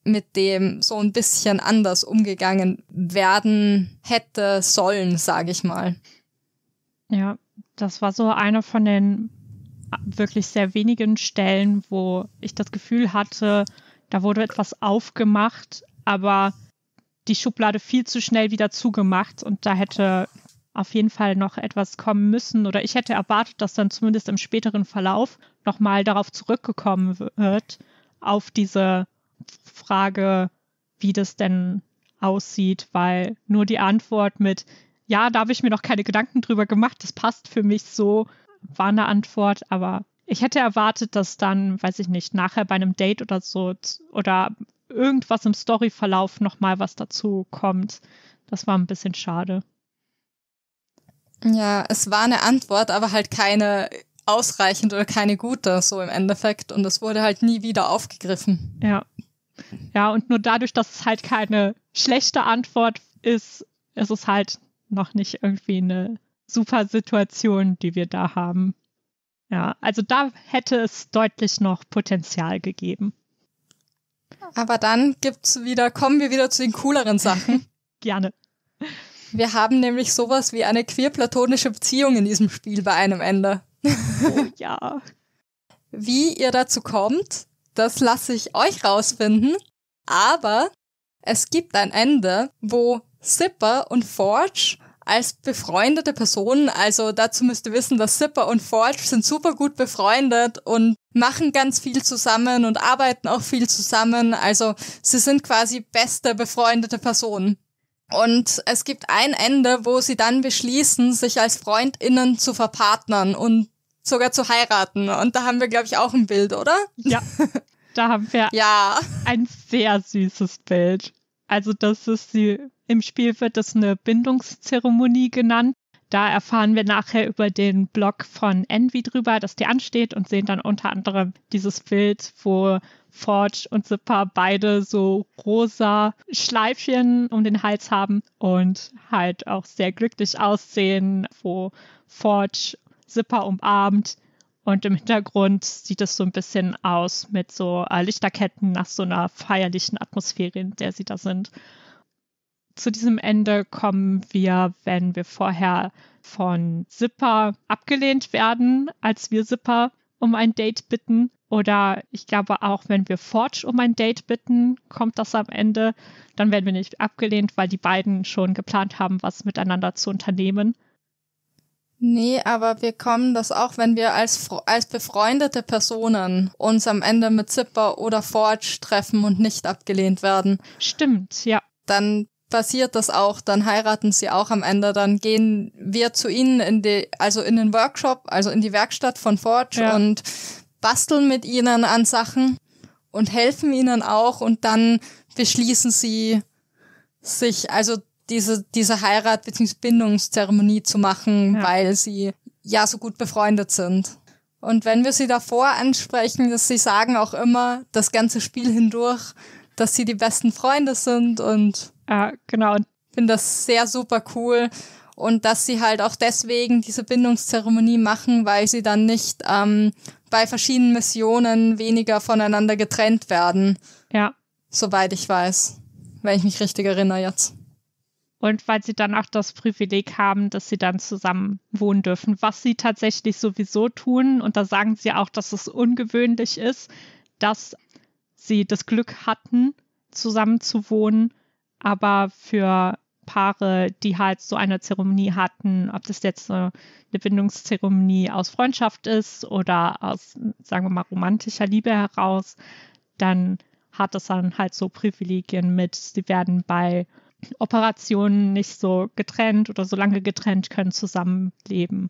mit dem so ein bisschen anders umgegangen werden hätte sollen, sage ich mal. Ja, das war so einer von den wirklich sehr wenigen Stellen, wo ich das Gefühl hatte, da wurde etwas aufgemacht, aber die Schublade viel zu schnell wieder zugemacht und da hätte auf jeden Fall noch etwas kommen müssen oder ich hätte erwartet, dass dann zumindest im späteren Verlauf nochmal darauf zurückgekommen wird, auf diese Frage, wie das denn aussieht, weil nur die Antwort mit, ja, da habe ich mir noch keine Gedanken drüber gemacht, das passt für mich so, war eine Antwort, aber ich hätte erwartet, dass dann, weiß ich nicht, nachher bei einem Date oder so oder irgendwas im Storyverlauf nochmal was dazu kommt. Das war ein bisschen schade. Ja, es war eine Antwort, aber halt keine ausreichend oder keine gute, so im Endeffekt. Und das wurde halt nie wieder aufgegriffen. Ja. Ja, und nur dadurch, dass es halt keine schlechte Antwort ist, ist es halt noch nicht irgendwie eine super Situation, die wir da haben. Ja, also da hätte es deutlich noch Potenzial gegeben. Aber dann gibt's wieder, kommen wir wieder zu den cooleren Sachen. Gerne. Wir haben nämlich sowas wie eine queer-platonische Beziehung in diesem Spiel bei einem Ende. Oh ja. Wie ihr dazu kommt, das lasse ich euch rausfinden. Aber es gibt ein Ende, wo Zipper und Forge als befreundete Personen, also dazu müsst ihr wissen, dass Zipper und Forge sind super gut befreundet und machen ganz viel zusammen und arbeiten auch viel zusammen. Also sie sind quasi beste befreundete Personen. Und es gibt ein Ende, wo sie dann beschließen, sich als Freundinnen zu verpartnern und sogar zu heiraten. Und da haben wir, glaube ich, auch ein Bild, oder? Ja, da haben wir ja. ein sehr süßes Bild. Also das ist die, im Spiel wird das eine Bindungszeremonie genannt. Da erfahren wir nachher über den Blog von Envy drüber, dass der ansteht und sehen dann unter anderem dieses Bild, wo Forge und Zipper beide so rosa Schleifchen um den Hals haben und halt auch sehr glücklich aussehen, wo Forge Zipper umarmt. Und im Hintergrund sieht es so ein bisschen aus mit so äh, Lichterketten nach so einer feierlichen Atmosphäre, in der sie da sind. Zu diesem Ende kommen wir, wenn wir vorher von Zipper abgelehnt werden, als wir Zipper um ein Date bitten. Oder ich glaube auch, wenn wir Forge um ein Date bitten, kommt das am Ende. Dann werden wir nicht abgelehnt, weil die beiden schon geplant haben, was miteinander zu unternehmen. Nee, aber wir kommen das auch, wenn wir als, als befreundete Personen uns am Ende mit Zipper oder Forge treffen und nicht abgelehnt werden. Stimmt, ja. Dann passiert das auch, dann heiraten sie auch am Ende, dann gehen wir zu ihnen in die, also in den Workshop, also in die Werkstatt von Forge ja. und basteln mit ihnen an Sachen und helfen ihnen auch und dann beschließen sie sich, also diese, diese Heirat- bzw. Bindungszeremonie zu machen, ja. weil sie ja so gut befreundet sind. Und wenn wir sie davor ansprechen, dass sie sagen auch immer das ganze Spiel hindurch, dass sie die besten Freunde sind und ja, genau. finde das sehr super cool. Und dass sie halt auch deswegen diese Bindungszeremonie machen, weil sie dann nicht ähm, bei verschiedenen Missionen weniger voneinander getrennt werden. Ja. Soweit ich weiß. Wenn ich mich richtig erinnere jetzt und weil sie dann auch das Privileg haben, dass sie dann zusammen wohnen dürfen, was sie tatsächlich sowieso tun. Und da sagen sie auch, dass es ungewöhnlich ist, dass sie das Glück hatten, zusammen zu wohnen. Aber für Paare, die halt so eine Zeremonie hatten, ob das jetzt eine, Bindungszeremonie aus Freundschaft ist oder aus, sagen wir mal, romantischer Liebe heraus, dann hat es dann halt so Privilegien mit, sie werden bei Operationen nicht so getrennt oder so lange getrennt können zusammenleben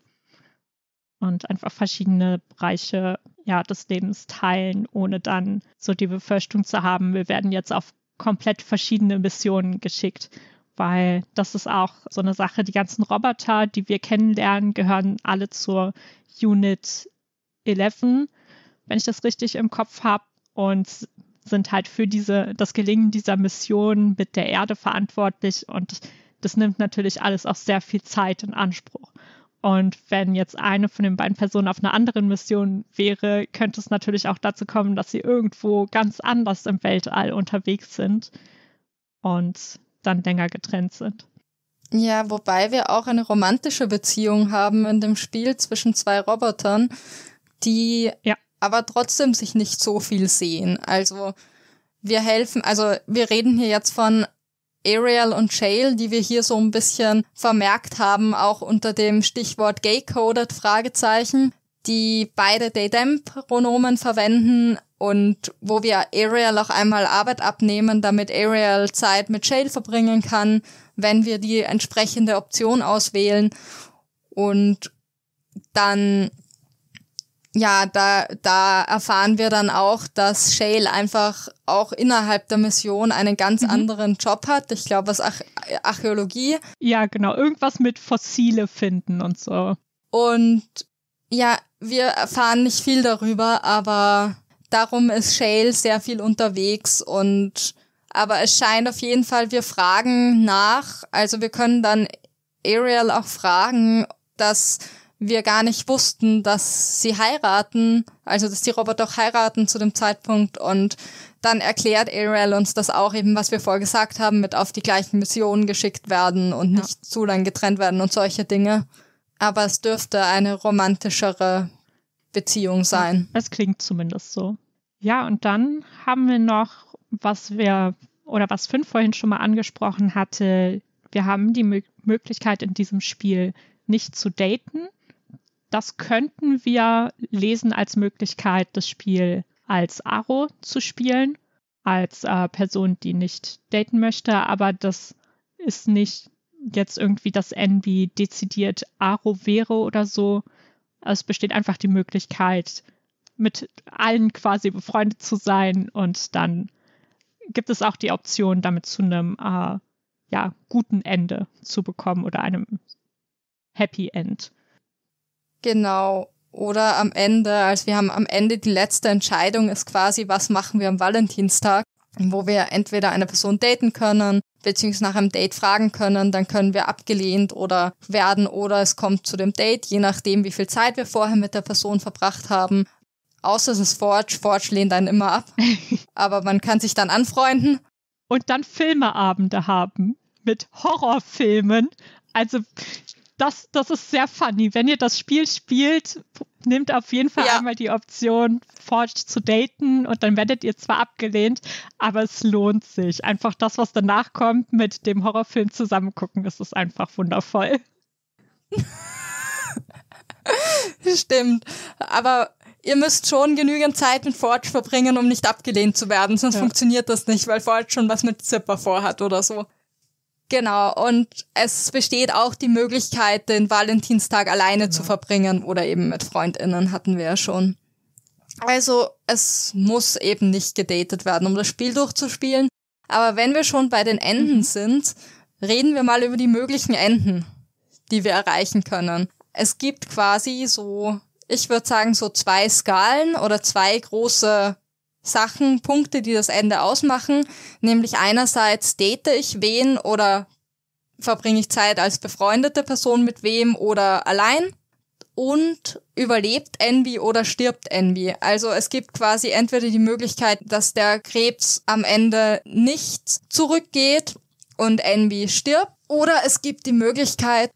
und einfach verschiedene Bereiche ja, des Lebens teilen, ohne dann so die Befürchtung zu haben, wir werden jetzt auf komplett verschiedene Missionen geschickt. Weil das ist auch so eine Sache, die ganzen Roboter, die wir kennenlernen, gehören alle zur Unit 11, wenn ich das richtig im Kopf habe. Und sind halt für diese, das Gelingen dieser Mission mit der Erde verantwortlich und das nimmt natürlich alles auch sehr viel Zeit in Anspruch. Und wenn jetzt eine von den beiden Personen auf einer anderen Mission wäre, könnte es natürlich auch dazu kommen, dass sie irgendwo ganz anders im Weltall unterwegs sind und dann länger getrennt sind. Ja, wobei wir auch eine romantische Beziehung haben in dem Spiel zwischen zwei Robotern, die ja aber trotzdem sich nicht so viel sehen. Also wir helfen, also wir reden hier jetzt von Ariel und Shale, die wir hier so ein bisschen vermerkt haben, auch unter dem Stichwort gay-coded Fragezeichen, die beide daydamp them pronomen verwenden und wo wir Ariel auch einmal Arbeit abnehmen, damit Ariel Zeit mit Shale verbringen kann, wenn wir die entsprechende Option auswählen. Und dann ja, da, da erfahren wir dann auch, dass Shale einfach auch innerhalb der Mission einen ganz mhm. anderen Job hat. Ich glaube, was Ach Archäologie. Ja, genau. Irgendwas mit Fossile finden und so. Und ja, wir erfahren nicht viel darüber, aber darum ist Shale sehr viel unterwegs und aber es scheint auf jeden Fall, wir fragen nach. Also wir können dann Ariel auch fragen, dass wir gar nicht wussten, dass sie heiraten, also dass die Roboter auch heiraten zu dem Zeitpunkt und dann erklärt Ariel uns das auch eben, was wir vorher gesagt haben, mit auf die gleichen Missionen geschickt werden und ja. nicht zu lang getrennt werden und solche Dinge. Aber es dürfte eine romantischere Beziehung sein. Es klingt zumindest so. Ja, und dann haben wir noch, was wir oder was Finn vorhin schon mal angesprochen hatte, wir haben die Mö Möglichkeit in diesem Spiel nicht zu daten, das könnten wir lesen als Möglichkeit, das Spiel als Aro zu spielen, als äh, Person, die nicht daten möchte, aber das ist nicht jetzt irgendwie, dass Envy dezidiert Aro wäre oder so. Es besteht einfach die Möglichkeit, mit allen quasi befreundet zu sein und dann gibt es auch die Option, damit zu einem äh, ja, guten Ende zu bekommen oder einem Happy End. Genau. Oder am Ende, also wir haben am Ende die letzte Entscheidung ist quasi, was machen wir am Valentinstag, wo wir entweder eine Person daten können, beziehungsweise nach einem Date fragen können, dann können wir abgelehnt oder werden oder es kommt zu dem Date, je nachdem, wie viel Zeit wir vorher mit der Person verbracht haben. Außer es ist Forge, Forge lehnt einen immer ab. Aber man kann sich dann anfreunden. Und dann Filmeabende haben mit Horrorfilmen. Also das, das ist sehr funny. Wenn ihr das Spiel spielt, nehmt auf jeden Fall ja. einmal die Option, Forge zu daten und dann werdet ihr zwar abgelehnt, aber es lohnt sich. Einfach das, was danach kommt, mit dem Horrorfilm zusammengucken, ist es einfach wundervoll. Stimmt. Aber ihr müsst schon genügend Zeit mit Forge verbringen, um nicht abgelehnt zu werden, sonst ja. funktioniert das nicht, weil Forge schon was mit Zipper vorhat oder so. Genau, und es besteht auch die Möglichkeit, den Valentinstag alleine ja. zu genau. verbringen oder eben mit Freundinnen, hatten wir ja schon. Also es muss eben nicht gedatet werden, um das Spiel durchzuspielen. Aber wenn wir schon bei den Enden mhm. sind, reden wir mal über die möglichen Enden, die wir erreichen können. Es gibt quasi so, ich würde sagen, so zwei Skalen oder zwei große Sachen, Punkte, die das Ende ausmachen, nämlich einerseits date ich wen oder verbringe ich Zeit als befreundete Person mit wem oder allein und überlebt Envy oder stirbt Envy. Also es gibt quasi entweder die Möglichkeit, dass der Krebs am Ende nicht zurückgeht und Envy stirbt oder es gibt die Möglichkeit,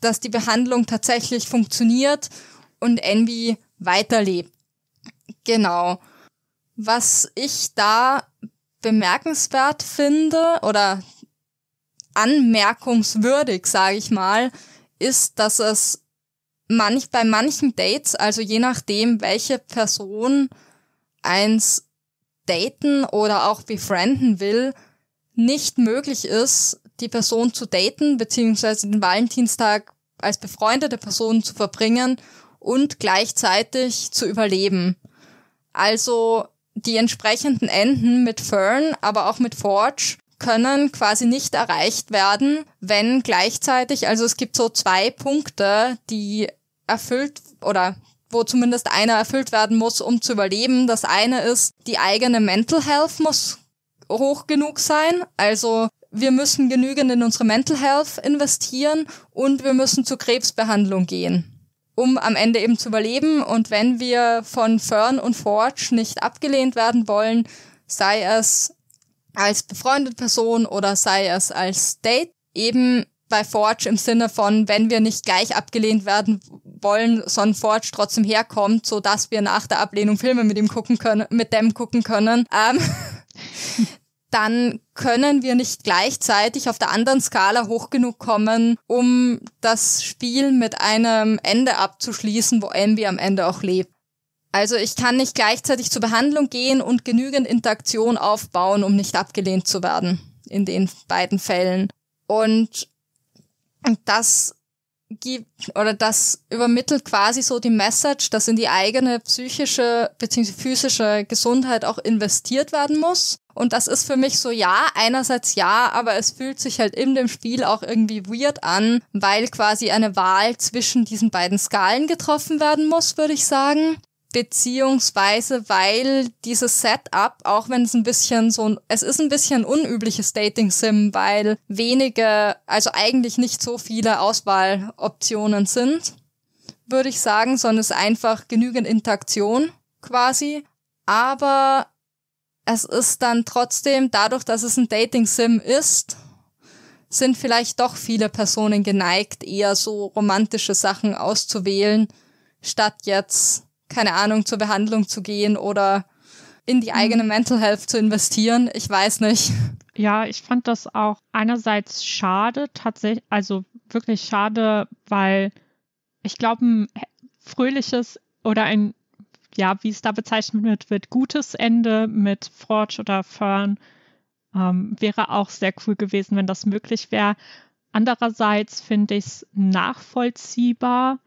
dass die Behandlung tatsächlich funktioniert und Envy weiterlebt. Genau. Was ich da bemerkenswert finde oder anmerkungswürdig, sage ich mal, ist, dass es manch, bei manchen Dates, also je nachdem, welche Person eins daten oder auch befrienden will, nicht möglich ist, die Person zu daten, bzw. den Valentinstag als befreundete Person zu verbringen und gleichzeitig zu überleben. Also die entsprechenden Enden mit Fern, aber auch mit Forge können quasi nicht erreicht werden, wenn gleichzeitig, also es gibt so zwei Punkte, die erfüllt oder wo zumindest einer erfüllt werden muss, um zu überleben. Das eine ist, die eigene Mental Health muss hoch genug sein. Also wir müssen genügend in unsere Mental Health investieren und wir müssen zur Krebsbehandlung gehen um am Ende eben zu überleben. Und wenn wir von Fern und Forge nicht abgelehnt werden wollen, sei es als befreundete Person oder sei es als Date, eben bei Forge im Sinne von, wenn wir nicht gleich abgelehnt werden wollen, sondern Forge trotzdem herkommt, so dass wir nach der Ablehnung Filme mit ihm gucken können, mit dem gucken können. Ähm, dann können wir nicht gleichzeitig auf der anderen Skala hoch genug kommen, um das Spiel mit einem Ende abzuschließen, wo Envy am Ende auch lebt. Also ich kann nicht gleichzeitig zur Behandlung gehen und genügend Interaktion aufbauen, um nicht abgelehnt zu werden in den beiden Fällen. Und das gibt oder das übermittelt quasi so die Message, dass in die eigene psychische bzw. physische Gesundheit auch investiert werden muss. Und das ist für mich so, ja, einerseits ja, aber es fühlt sich halt in dem Spiel auch irgendwie weird an, weil quasi eine Wahl zwischen diesen beiden Skalen getroffen werden muss, würde ich sagen beziehungsweise weil dieses Setup, auch wenn es ein bisschen so ein, es ist ein bisschen ein unübliches Dating-Sim, weil wenige, also eigentlich nicht so viele Auswahloptionen sind, würde ich sagen, sondern es ist einfach genügend Interaktion quasi. Aber es ist dann trotzdem, dadurch, dass es ein Dating-Sim ist, sind vielleicht doch viele Personen geneigt, eher so romantische Sachen auszuwählen, statt jetzt keine Ahnung, zur Behandlung zu gehen oder in die eigene mhm. Mental Health zu investieren. Ich weiß nicht. Ja, ich fand das auch einerseits schade, tatsächlich, also wirklich schade, weil ich glaube, ein fröhliches oder ein, ja, wie es da bezeichnet wird, wird gutes Ende mit Forge oder Fern ähm, wäre auch sehr cool gewesen, wenn das möglich wäre. Andererseits finde ich es nachvollziehbar,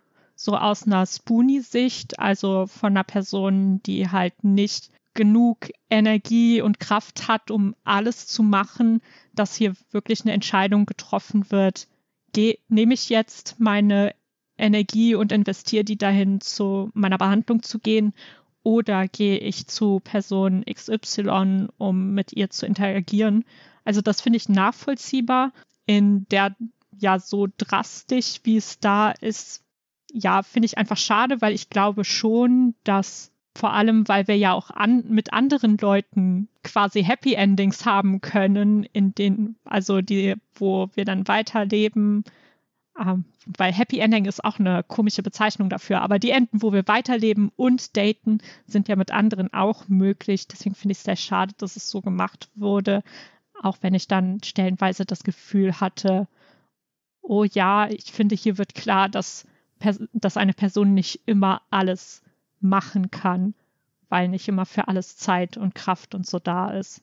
so aus einer Spoonie-Sicht, also von einer Person, die halt nicht genug Energie und Kraft hat, um alles zu machen, dass hier wirklich eine Entscheidung getroffen wird. Geh, nehme ich jetzt meine Energie und investiere die dahin, zu meiner Behandlung zu gehen? Oder gehe ich zu Person XY, um mit ihr zu interagieren? Also das finde ich nachvollziehbar. In der ja so drastisch, wie es da ist, ja, finde ich einfach schade, weil ich glaube schon, dass vor allem, weil wir ja auch an, mit anderen Leuten quasi Happy Endings haben können, in denen, also die, wo wir dann weiterleben, ähm, weil Happy Ending ist auch eine komische Bezeichnung dafür, aber die Enden, wo wir weiterleben und daten, sind ja mit anderen auch möglich. Deswegen finde ich es sehr schade, dass es so gemacht wurde, auch wenn ich dann stellenweise das Gefühl hatte, oh ja, ich finde, hier wird klar, dass dass eine Person nicht immer alles machen kann, weil nicht immer für alles Zeit und Kraft und so da ist.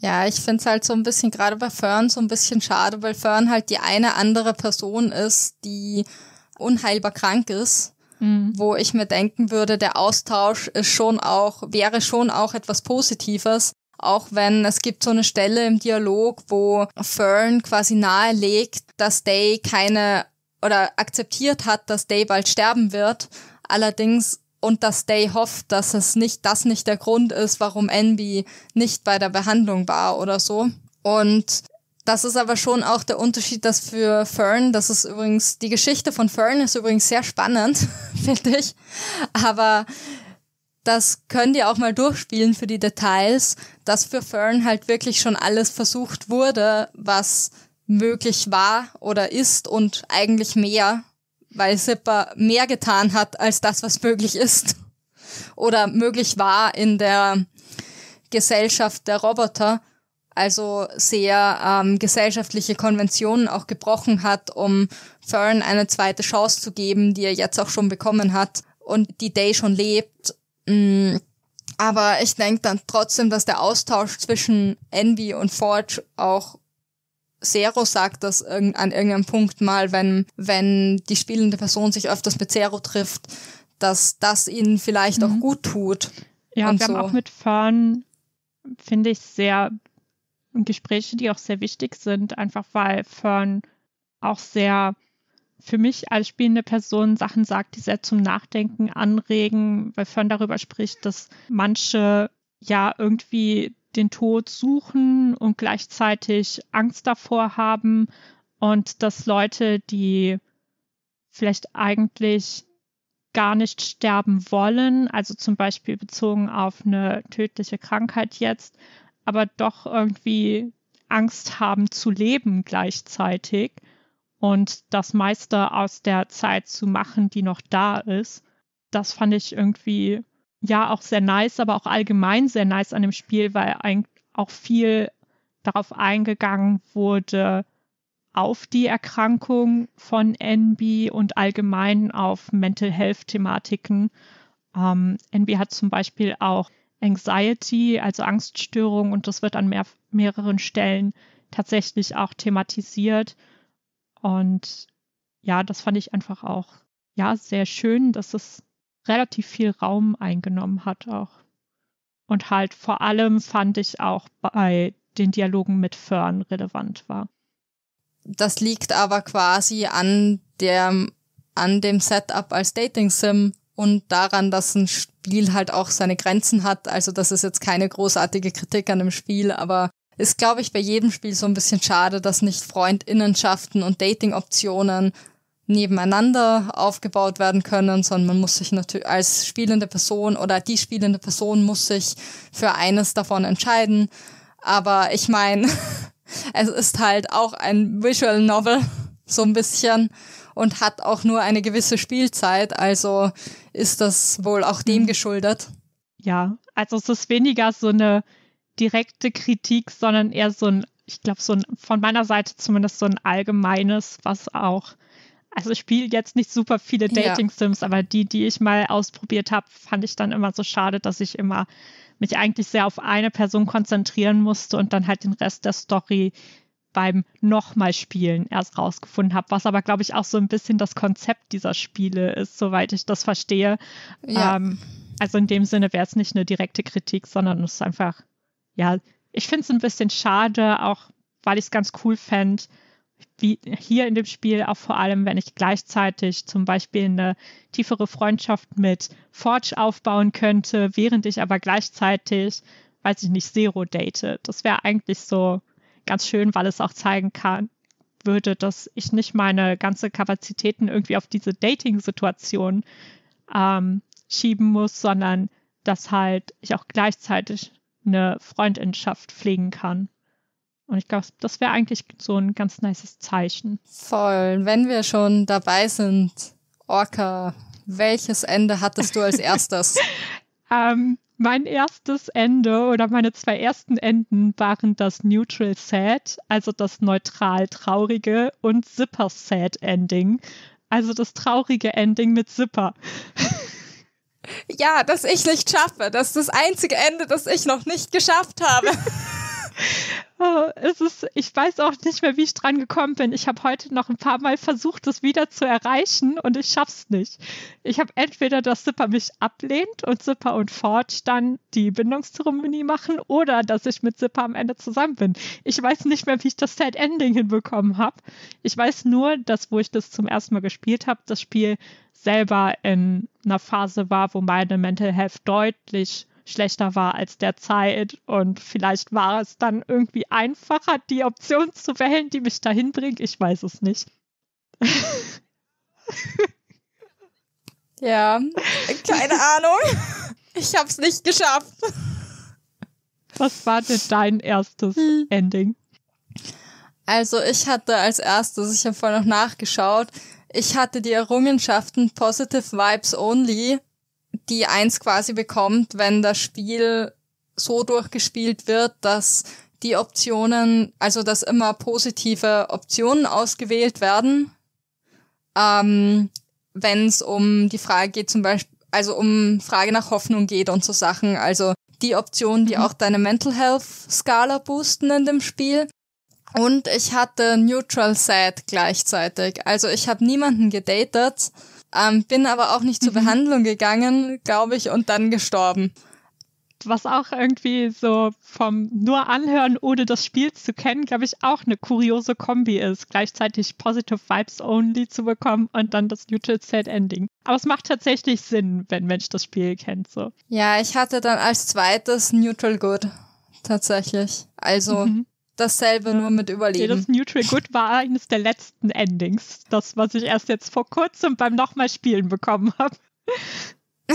Ja, ich finde es halt so ein bisschen gerade bei Fern so ein bisschen schade, weil Fern halt die eine andere Person ist, die unheilbar krank ist, mhm. wo ich mir denken würde, der Austausch ist schon auch, wäre schon auch etwas Positives, auch wenn es gibt so eine Stelle im Dialog, wo Fern quasi nahelegt, dass Day keine oder akzeptiert hat, dass Day bald sterben wird. Allerdings und dass Day hofft, dass es nicht, das nicht der Grund ist, warum Envy nicht bei der Behandlung war oder so. Und das ist aber schon auch der Unterschied, dass für Fern, das ist übrigens, die Geschichte von Fern ist übrigens sehr spannend, finde ich. Aber das könnt ihr auch mal durchspielen für die Details, dass für Fern halt wirklich schon alles versucht wurde, was möglich war oder ist und eigentlich mehr, weil Sipper mehr getan hat als das, was möglich ist oder möglich war in der Gesellschaft der Roboter, also sehr ähm, gesellschaftliche Konventionen auch gebrochen hat, um Fern eine zweite Chance zu geben, die er jetzt auch schon bekommen hat und die Day schon lebt. Mm. Aber ich denke dann trotzdem, dass der Austausch zwischen Envy und Forge auch Zero sagt das an irgendeinem Punkt mal, wenn, wenn die spielende Person sich öfters mit Zero trifft, dass das ihnen vielleicht mhm. auch gut tut. Ja, und, und wir so. haben auch mit Fern, finde ich, sehr Gespräche, die auch sehr wichtig sind, einfach weil Fern auch sehr für mich als spielende Person Sachen sagt, die sehr zum Nachdenken anregen, weil Fern darüber spricht, dass manche ja irgendwie den Tod suchen und gleichzeitig Angst davor haben und dass Leute, die vielleicht eigentlich gar nicht sterben wollen, also zum Beispiel bezogen auf eine tödliche Krankheit jetzt, aber doch irgendwie Angst haben zu leben gleichzeitig und das meiste aus der Zeit zu machen, die noch da ist. Das fand ich irgendwie ja auch sehr nice, aber auch allgemein sehr nice an dem Spiel, weil ein, auch viel darauf eingegangen wurde, auf die Erkrankung von NB und allgemein auf Mental Health-Thematiken. Ähm, NB hat zum Beispiel auch Anxiety, also Angststörung, und das wird an mehr, mehreren Stellen tatsächlich auch thematisiert. Und ja, das fand ich einfach auch ja sehr schön, dass es relativ viel Raum eingenommen hat auch. Und halt vor allem fand ich auch bei den Dialogen mit Fern relevant war. Das liegt aber quasi an der, an dem Setup als Dating Sim und daran, dass ein Spiel halt auch seine Grenzen hat. Also das ist jetzt keine großartige Kritik an dem Spiel, aber ist, glaube ich, bei jedem Spiel so ein bisschen schade, dass nicht Freundinnenschaften und Dating-Optionen nebeneinander aufgebaut werden können, sondern man muss sich natürlich als spielende Person oder die spielende Person muss sich für eines davon entscheiden. Aber ich meine, es ist halt auch ein Visual Novel, so ein bisschen, und hat auch nur eine gewisse Spielzeit, also ist das wohl auch dem mhm. geschuldet. Ja, also es ist weniger so eine direkte Kritik, sondern eher so ein, ich glaube, so ein, von meiner Seite zumindest so ein allgemeines, was auch also ich spiele jetzt nicht super viele Dating-Sims, ja. aber die, die ich mal ausprobiert habe, fand ich dann immer so schade, dass ich immer mich eigentlich sehr auf eine Person konzentrieren musste und dann halt den Rest der Story beim nochmal Spielen erst rausgefunden habe, was aber, glaube ich, auch so ein bisschen das Konzept dieser Spiele ist, soweit ich das verstehe. Ja. Ähm, also in dem Sinne wäre es nicht eine direkte Kritik, sondern es ist einfach, ja, ich finde es ein bisschen schade, auch weil ich es ganz cool fände, wie hier in dem Spiel auch vor allem, wenn ich gleichzeitig zum Beispiel eine tiefere Freundschaft mit Forge aufbauen könnte, während ich aber gleichzeitig, weiß ich nicht, Zero date. Das wäre eigentlich so ganz schön, weil es auch zeigen kann, würde, dass ich nicht meine ganze Kapazitäten irgendwie auf diese Dating-Situation ähm, schieben muss, sondern dass halt ich auch gleichzeitig eine Freundschaft pflegen kann. Und ich glaube, das wäre eigentlich so ein ganz nices Zeichen. Voll. Wenn wir schon dabei sind, Orca, welches Ende hattest du als erstes? ähm, mein erstes Ende oder meine zwei ersten Enden waren das Neutral Sad, also das neutral traurige, und Zipper Sad Ending, also das traurige Ending mit Zipper. Ja, dass ich nicht schaffe. Das ist das einzige Ende, das ich noch nicht geschafft habe. Oh, es ist, ich weiß auch nicht mehr, wie ich dran gekommen bin. Ich habe heute noch ein paar Mal versucht, das wieder zu erreichen und ich schaff's nicht. Ich habe entweder, dass Zipper mich ablehnt und Zipper und Forge dann die Bindungszeremonie machen oder dass ich mit Zipper am Ende zusammen bin. Ich weiß nicht mehr, wie ich das Sad Ending hinbekommen habe. Ich weiß nur, dass, wo ich das zum ersten Mal gespielt habe, das Spiel selber in einer Phase war, wo meine Mental Health deutlich schlechter war als der Zeit. Und vielleicht war es dann irgendwie einfacher, die Option zu wählen, die mich dahin bringt. Ich weiß es nicht. ja, keine Ahnung. Ich hab's nicht geschafft. Was war denn dein erstes hm. Ending? Also ich hatte als erstes, ich habe vorhin noch nachgeschaut, ich hatte die Errungenschaften Positive Vibes Only die eins quasi bekommt, wenn das Spiel so durchgespielt wird, dass die Optionen, also dass immer positive Optionen ausgewählt werden. Ähm, wenn es um die Frage geht, zum Beispiel, also um Frage nach Hoffnung geht und so Sachen, also die Optionen, die mhm. auch deine Mental Health Skala boosten in dem Spiel. Und ich hatte Neutral Sad gleichzeitig. Also ich habe niemanden gedatet, ähm, bin aber auch nicht zur mhm. Behandlung gegangen, glaube ich, und dann gestorben. Was auch irgendwie so vom nur anhören, ohne das Spiel zu kennen, glaube ich, auch eine kuriose Kombi ist, gleichzeitig Positive Vibes Only zu bekommen und dann das Neutral Set Ending. Aber es macht tatsächlich Sinn, wenn Mensch das Spiel kennt, so. Ja, ich hatte dann als zweites Neutral Good tatsächlich. Also mhm dasselbe nur mit Überleben. Ja, Neutral Good war eines der letzten Endings. Das, was ich erst jetzt vor kurzem beim nochmal Spielen bekommen habe.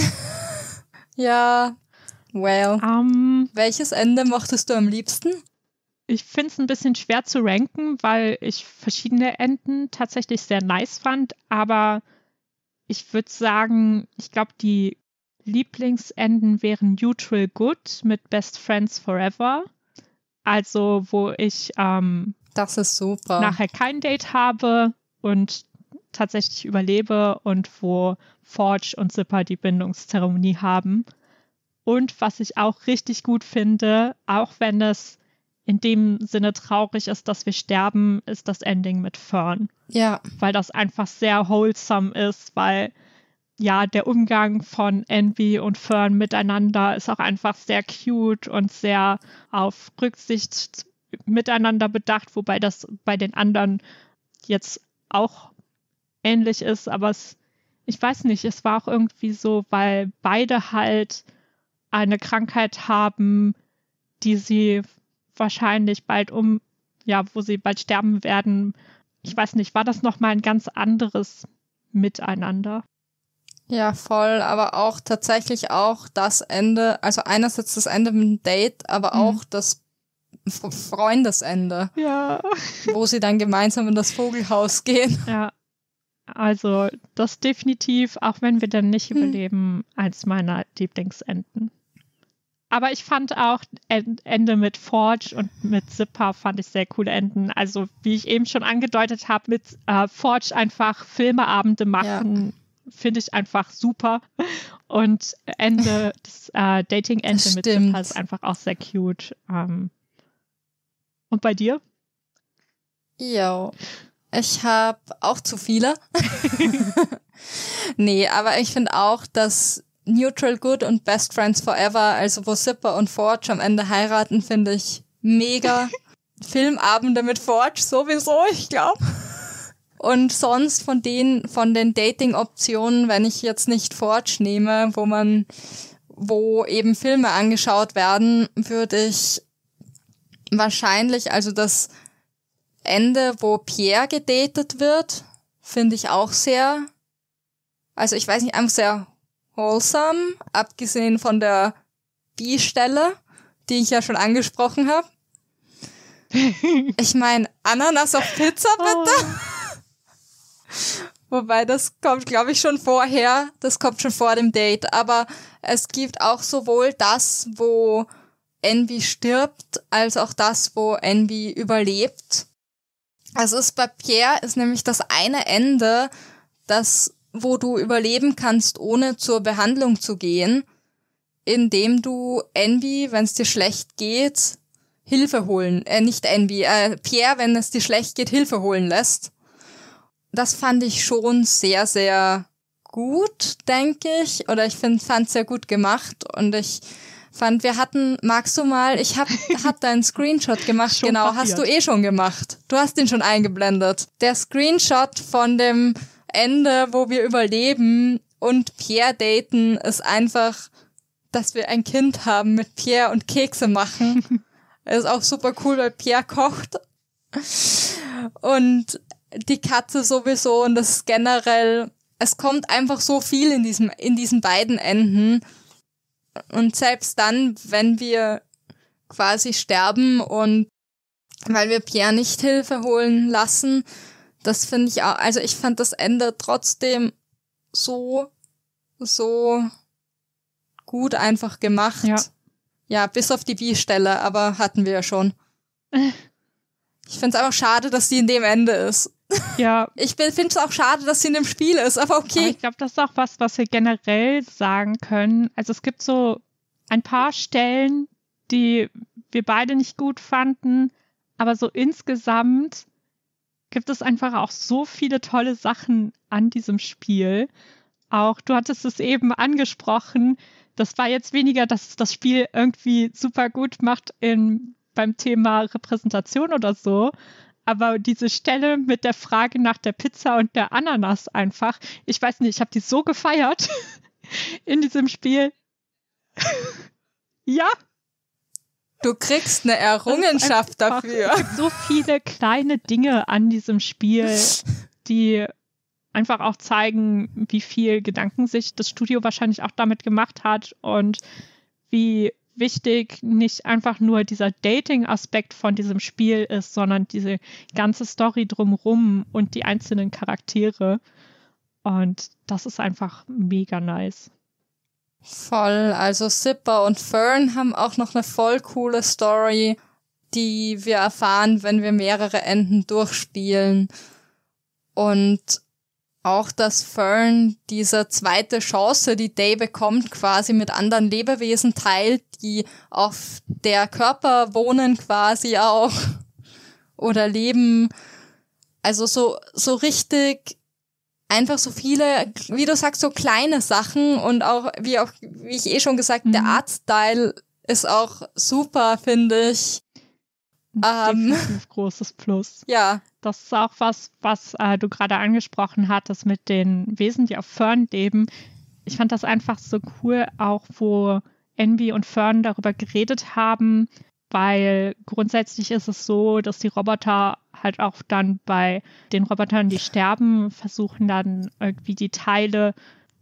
ja, well. Um, ähm. Welches Ende mochtest du am liebsten? Ich finde es ein bisschen schwer zu ranken, weil ich verschiedene Enden tatsächlich sehr nice fand, aber ich würde sagen, ich glaube, die Lieblingsenden wären Neutral Good mit Best Friends Forever also, wo ich ähm, das ist super. nachher kein Date habe und tatsächlich überlebe und wo Forge und Zipper die Bindungszeremonie haben. Und was ich auch richtig gut finde, auch wenn es in dem Sinne traurig ist, dass wir sterben, ist das Ending mit Fern. Ja. Weil das einfach sehr wholesome ist, weil ja, der Umgang von Envy und Fern miteinander ist auch einfach sehr cute und sehr auf Rücksicht miteinander bedacht, wobei das bei den anderen jetzt auch ähnlich ist, aber es, ich weiß nicht, es war auch irgendwie so, weil beide halt eine Krankheit haben, die sie wahrscheinlich bald um, ja, wo sie bald sterben werden. Ich weiß nicht, war das nochmal ein ganz anderes Miteinander? Ja, voll, aber auch tatsächlich auch das Ende, also einerseits das Ende mit dem Date, aber mhm. auch das Freundesende. Ja. Wo sie dann gemeinsam in das Vogelhaus gehen. Ja. Also, das definitiv, auch wenn wir dann nicht hm. überleben, eins meiner Lieblingsenden. Aber ich fand auch Ende mit Forge und mit Zipper fand ich sehr coole Enden. Also, wie ich eben schon angedeutet habe, mit äh, Forge einfach Filmeabende machen, ja finde ich einfach super. Und Ende, äh, das äh, Dating-Ende mit Simpa ist einfach auch sehr cute. Ähm. Und bei dir? Jo. Ich habe auch zu viele. nee, aber ich finde auch, dass Neutral Good und Best Friends Forever, also wo Zipper und Forge am Ende heiraten, finde ich mega. Filmabende mit Forge sowieso, ich glaube. Und sonst von den, von den Dating-Optionen, wenn ich jetzt nicht Forge nehme, wo man, wo eben Filme angeschaut werden, würde ich wahrscheinlich, also das Ende, wo Pierre gedatet wird, finde ich auch sehr, also ich weiß nicht, einfach sehr wholesome, abgesehen von der B-Stelle, die ich ja schon angesprochen habe. Ich meine, Ananas auf Pizza, bitte? Oh. Wobei das kommt, glaube ich, schon vorher, das kommt schon vor dem Date. Aber es gibt auch sowohl das, wo Envy stirbt, als auch das, wo Envy überlebt. Also es bei Pierre ist nämlich das eine Ende, das, wo du überleben kannst, ohne zur Behandlung zu gehen, indem du Envy, wenn es dir schlecht geht, Hilfe holen, äh, nicht Envy, äh, Pierre, wenn es dir schlecht geht, Hilfe holen lässt das fand ich schon sehr, sehr gut, denke ich. Oder ich fand es sehr gut gemacht und ich fand, wir hatten, magst du mal, ich hab, hab deinen Screenshot gemacht, genau, papiert. hast du eh schon gemacht. Du hast ihn schon eingeblendet. Der Screenshot von dem Ende, wo wir überleben und Pierre daten, ist einfach, dass wir ein Kind haben mit Pierre und Kekse machen. ist auch super cool, weil Pierre kocht. Und die Katze sowieso und das generell, es kommt einfach so viel in, diesem, in diesen beiden Enden. Und selbst dann, wenn wir quasi sterben und weil wir Pierre nicht Hilfe holen lassen, das finde ich auch, also ich fand das Ende trotzdem so, so gut einfach gemacht. Ja, ja bis auf die Bi-Stelle, aber hatten wir ja schon. Äh. Ich finde es einfach schade, dass die in dem Ende ist. Ja. Ich finde es auch schade, dass sie in dem Spiel ist, aber okay. Aber ich glaube, das ist auch was, was wir generell sagen können. Also es gibt so ein paar Stellen, die wir beide nicht gut fanden, aber so insgesamt gibt es einfach auch so viele tolle Sachen an diesem Spiel. Auch du hattest es eben angesprochen. Das war jetzt weniger, dass das Spiel irgendwie super gut macht in, beim Thema Repräsentation oder so, aber diese Stelle mit der Frage nach der Pizza und der Ananas einfach, ich weiß nicht, ich habe die so gefeiert in diesem Spiel. ja. Du kriegst eine Errungenschaft einfach, dafür. Es gibt so viele kleine Dinge an diesem Spiel, die einfach auch zeigen, wie viel Gedanken sich das Studio wahrscheinlich auch damit gemacht hat und wie wichtig nicht einfach nur dieser Dating-Aspekt von diesem Spiel ist, sondern diese ganze Story drumrum und die einzelnen Charaktere. Und das ist einfach mega nice. Voll. Also Sipper und Fern haben auch noch eine voll coole Story, die wir erfahren, wenn wir mehrere Enden durchspielen. Und auch, dass Fern diese zweite Chance, die Day bekommt, quasi mit anderen Lebewesen teilt, die auf der Körper wohnen quasi auch oder leben. Also so, so richtig einfach so viele, wie du sagst, so kleine Sachen und auch, wie auch, wie ich eh schon gesagt, mhm. der Artstyle ist auch super, finde ich. Ähm. Definitiv ähm, großes Plus. Ja, das ist auch was, was äh, du gerade angesprochen hattest mit den Wesen, die auf Fern leben. Ich fand das einfach so cool, auch wo Envy und Fern darüber geredet haben, weil grundsätzlich ist es so, dass die Roboter halt auch dann bei den Robotern, die sterben, versuchen dann irgendwie die Teile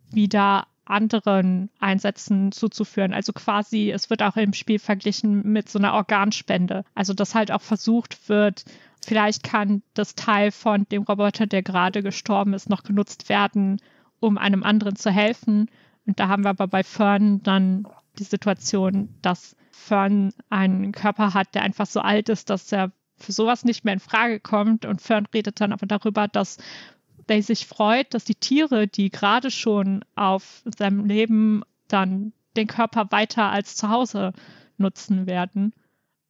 wieder anderen Einsätzen zuzuführen. Also quasi, es wird auch im Spiel verglichen mit so einer Organspende. Also dass halt auch versucht wird, vielleicht kann das Teil von dem Roboter, der gerade gestorben ist, noch genutzt werden, um einem anderen zu helfen. Und da haben wir aber bei Fern dann die Situation, dass Fern einen Körper hat, der einfach so alt ist, dass er für sowas nicht mehr in Frage kommt. Und Fern redet dann aber darüber, dass der sich freut, dass die Tiere, die gerade schon auf seinem Leben dann den Körper weiter als zu Hause nutzen werden.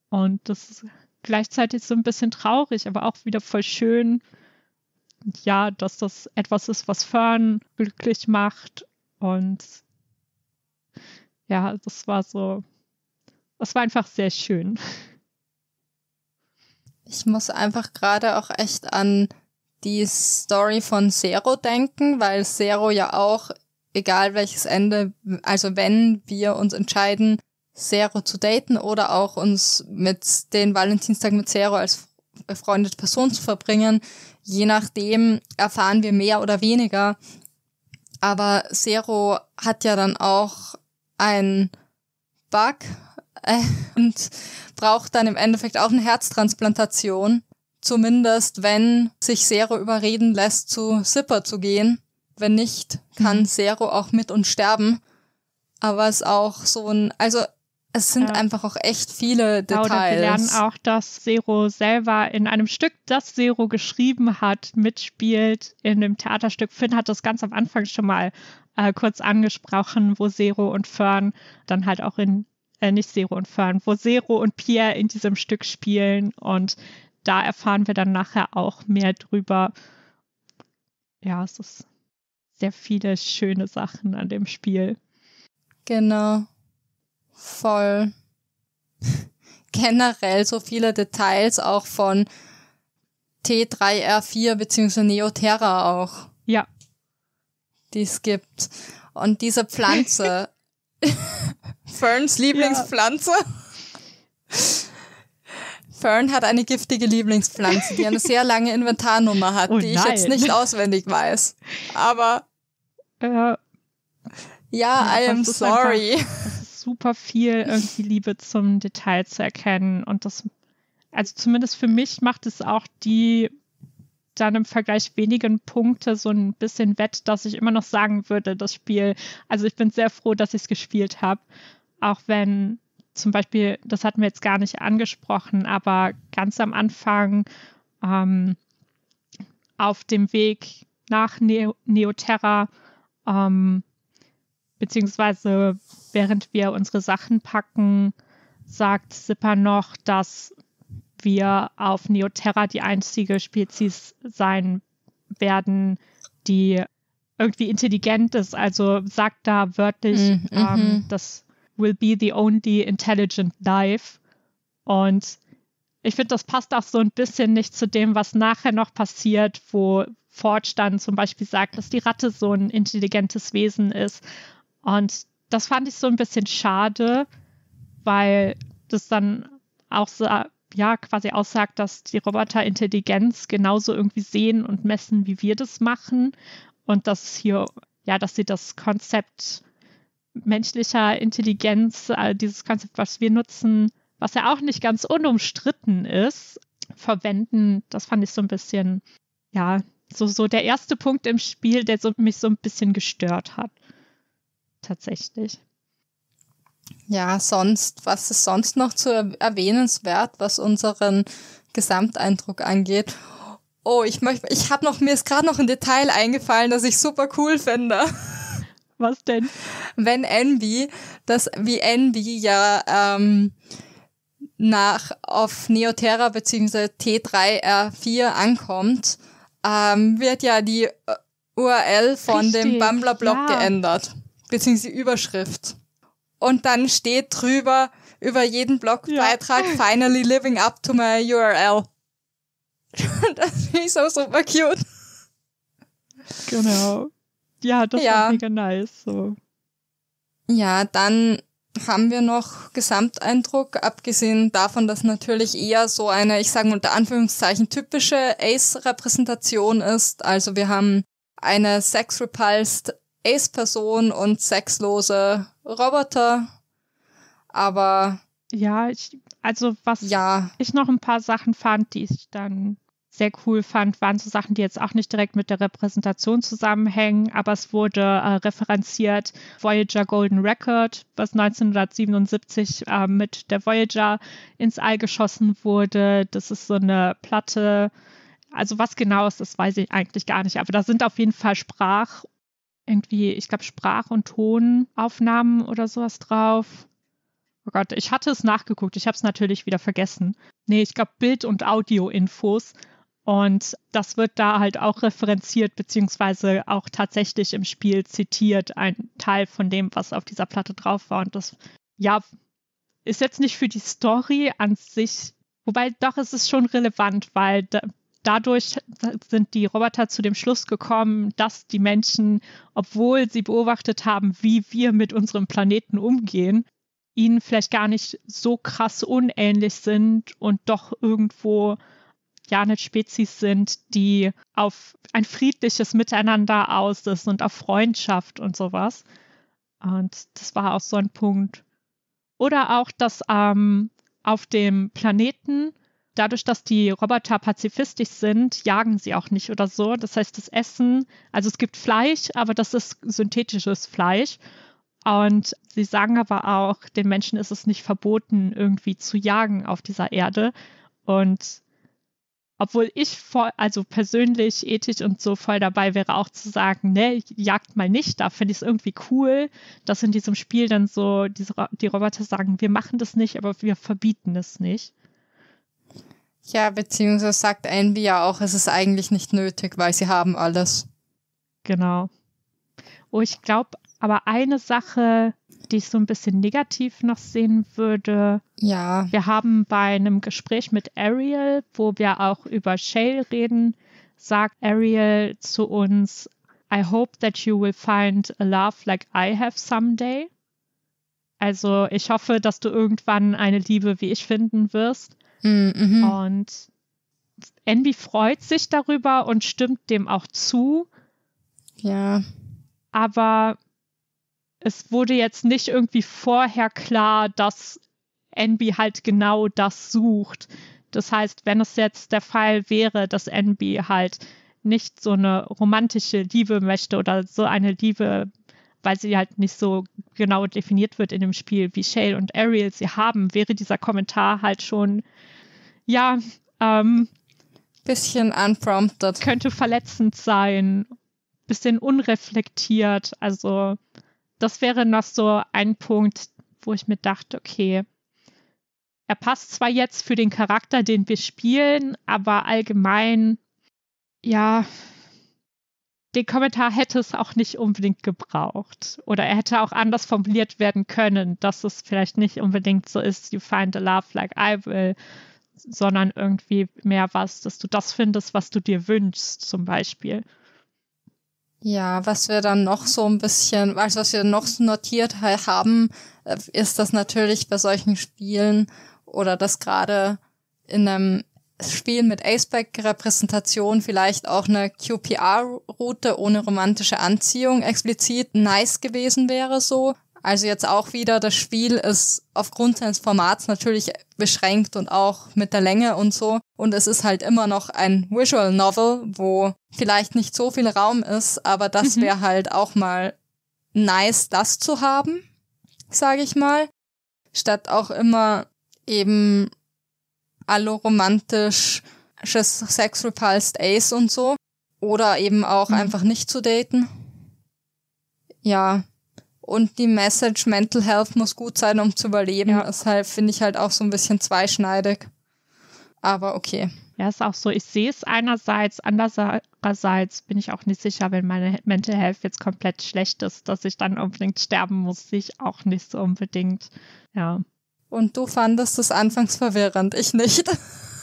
Und das ist gleichzeitig so ein bisschen traurig, aber auch wieder voll schön, ja, dass das etwas ist, was Fern glücklich macht. Und ja, das war so, das war einfach sehr schön. Ich muss einfach gerade auch echt an die Story von Zero denken, weil Zero ja auch, egal welches Ende, also wenn wir uns entscheiden, Zero zu daten oder auch uns mit den Valentinstag mit Zero als befreundete Person zu verbringen, je nachdem erfahren wir mehr oder weniger. Aber Zero hat ja dann auch einen Bug äh, und braucht dann im Endeffekt auch eine Herztransplantation. Zumindest wenn sich Zero überreden lässt, zu Zipper zu gehen. Wenn nicht, kann mhm. Zero auch mit uns sterben. Aber es ist auch so ein, also es sind ja. einfach auch echt viele genau, Details. Genau, wir lernen auch, dass Zero selber in einem Stück, das Zero geschrieben hat, mitspielt in dem Theaterstück. Finn hat das ganz am Anfang schon mal äh, kurz angesprochen, wo Zero und Fern dann halt auch in, äh, nicht Zero und Fern, wo Zero und Pierre in diesem Stück spielen und da erfahren wir dann nachher auch mehr drüber. Ja, es ist sehr viele schöne Sachen an dem Spiel. Genau. Voll. Generell so viele Details auch von T3R4 bzw. Neoterra auch. Ja. Die es gibt. Und diese Pflanze. Ferns Lieblingspflanze. Ja. Fern hat eine giftige Lieblingspflanze, die eine sehr lange Inventarnummer hat, oh, die nein. ich jetzt nicht auswendig weiß. Aber. Äh, ja, I am sorry. super viel irgendwie Liebe zum Detail zu erkennen und das. Also zumindest für mich macht es auch die dann im Vergleich wenigen Punkte so ein bisschen wett, dass ich immer noch sagen würde, das Spiel, also ich bin sehr froh, dass ich es gespielt habe, auch wenn zum Beispiel, das hatten wir jetzt gar nicht angesprochen, aber ganz am Anfang ähm, auf dem Weg nach Neo Neoterra, ähm, beziehungsweise während wir unsere Sachen packen, sagt Sipper noch, dass wir auf Neoterra die einzige Spezies sein werden, die irgendwie intelligent ist. Also sagt da wörtlich, mm, mm -hmm. ähm, mhm. dass will be the only intelligent life. Und ich finde, das passt auch so ein bisschen nicht zu dem, was nachher noch passiert, wo Forge dann zum Beispiel sagt, dass die Ratte so ein intelligentes Wesen ist. Und das fand ich so ein bisschen schade, weil das dann auch so, ja, quasi aussagt, dass die Roboter Intelligenz genauso irgendwie sehen und messen, wie wir das machen. Und dass hier, ja, dass sie das Konzept menschlicher Intelligenz, äh, dieses Konzept, was wir nutzen, was ja auch nicht ganz unumstritten ist, verwenden. Das fand ich so ein bisschen, ja, so, so der erste Punkt im Spiel, der so, mich so ein bisschen gestört hat. Tatsächlich. Ja, sonst, was ist sonst noch zu erwähnenswert, was unseren Gesamteindruck angeht? Oh, ich möchte, ich habe noch, mir ist gerade noch ein Detail eingefallen, das ich super cool fände. Was denn? Wenn Envy, das wie Envy ja ähm, nach auf Neoterra bzw. T3R4 ankommt, ähm, wird ja die äh, URL von Richtig, dem Bumbler-Blog ja. geändert, beziehungsweise Überschrift. Und dann steht drüber über jeden Blogbeitrag ja. Finally living up to my URL. das finde ich so super cute. Genau ja, das ja. war mega nice. So. Ja, dann haben wir noch Gesamteindruck, abgesehen davon, dass natürlich eher so eine, ich sage unter Anführungszeichen, typische Ace-Repräsentation ist. Also wir haben eine sex-repulsed Ace-Person und sexlose Roboter. Aber. Ja, ich, also was ja. ich noch ein paar Sachen fand, die ich dann sehr cool fand, waren so Sachen, die jetzt auch nicht direkt mit der Repräsentation zusammenhängen, aber es wurde äh, referenziert Voyager Golden Record, was 1977 äh, mit der Voyager ins All geschossen wurde. Das ist so eine Platte. Also was genau ist, das weiß ich eigentlich gar nicht. Aber da sind auf jeden Fall Sprach, irgendwie, ich glaube, Sprach- und Tonaufnahmen oder sowas drauf. Oh Gott, ich hatte es nachgeguckt. Ich habe es natürlich wieder vergessen. Nee, ich glaube, Bild- und Audio-Infos und das wird da halt auch referenziert, beziehungsweise auch tatsächlich im Spiel zitiert, ein Teil von dem, was auf dieser Platte drauf war. Und das, ja, ist jetzt nicht für die Story an sich, wobei doch ist es schon relevant, weil da, dadurch sind die Roboter zu dem Schluss gekommen, dass die Menschen, obwohl sie beobachtet haben, wie wir mit unserem Planeten umgehen, ihnen vielleicht gar nicht so krass unähnlich sind und doch irgendwo Planet Spezies sind, die auf ein friedliches Miteinander aus ist und auf Freundschaft und sowas. Und das war auch so ein Punkt. Oder auch, dass ähm, auf dem Planeten, dadurch, dass die Roboter pazifistisch sind, jagen sie auch nicht oder so. Das heißt, das Essen, also es gibt Fleisch, aber das ist synthetisches Fleisch. Und sie sagen aber auch, den Menschen ist es nicht verboten, irgendwie zu jagen auf dieser Erde. Und obwohl ich voll, also persönlich, ethisch und so voll dabei wäre, auch zu sagen, ne, jagt mal nicht, da finde ich es irgendwie cool, dass in diesem Spiel dann so diese, die Roboter sagen, wir machen das nicht, aber wir verbieten es nicht. Ja, beziehungsweise sagt Envy ja auch, es ist eigentlich nicht nötig, weil sie haben alles. Genau. Oh, ich glaube, aber eine Sache, die ich so ein bisschen negativ noch sehen würde. Ja. Wir haben bei einem Gespräch mit Ariel, wo wir auch über Shale reden, sagt Ariel zu uns, I hope that you will find a love like I have someday. Also ich hoffe, dass du irgendwann eine Liebe wie ich finden wirst. Mm -hmm. Und Envy freut sich darüber und stimmt dem auch zu. Ja. Aber es wurde jetzt nicht irgendwie vorher klar, dass Enby halt genau das sucht. Das heißt, wenn es jetzt der Fall wäre, dass Enby halt nicht so eine romantische Liebe möchte oder so eine Liebe, weil sie halt nicht so genau definiert wird in dem Spiel, wie Shale und Ariel sie haben, wäre dieser Kommentar halt schon, ja, ähm, bisschen unprompted. Könnte verletzend sein, bisschen unreflektiert, also das wäre noch so ein Punkt, wo ich mir dachte, okay, er passt zwar jetzt für den Charakter, den wir spielen, aber allgemein, ja, den Kommentar hätte es auch nicht unbedingt gebraucht. Oder er hätte auch anders formuliert werden können, dass es vielleicht nicht unbedingt so ist, you find a love like I will, sondern irgendwie mehr was, dass du das findest, was du dir wünschst, zum Beispiel. Ja, was wir dann noch so ein bisschen, also was wir noch notiert haben, äh, ist dass natürlich bei solchen Spielen oder das gerade in einem Spiel mit Aceback-Repräsentation vielleicht auch eine QPR-Route ohne romantische Anziehung explizit nice gewesen wäre so. Also jetzt auch wieder, das Spiel ist aufgrund seines Formats natürlich beschränkt und auch mit der Länge und so. Und es ist halt immer noch ein Visual Novel, wo vielleicht nicht so viel Raum ist, aber das mhm. wäre halt auch mal nice, das zu haben, sage ich mal. Statt auch immer eben alloromantisches Sex Repulsed Ace und so. Oder eben auch mhm. einfach nicht zu daten. Ja, und die Message Mental Health muss gut sein, um zu überleben. Ja. Deshalb finde ich halt auch so ein bisschen zweischneidig. Aber okay. Ja, ist auch so. Ich sehe es einerseits, andererseits bin ich auch nicht sicher, wenn meine Mental Health jetzt komplett schlecht ist, dass ich dann unbedingt sterben muss. Sehe ich auch nicht so unbedingt. Ja. Und du fandest es anfangs verwirrend, ich nicht.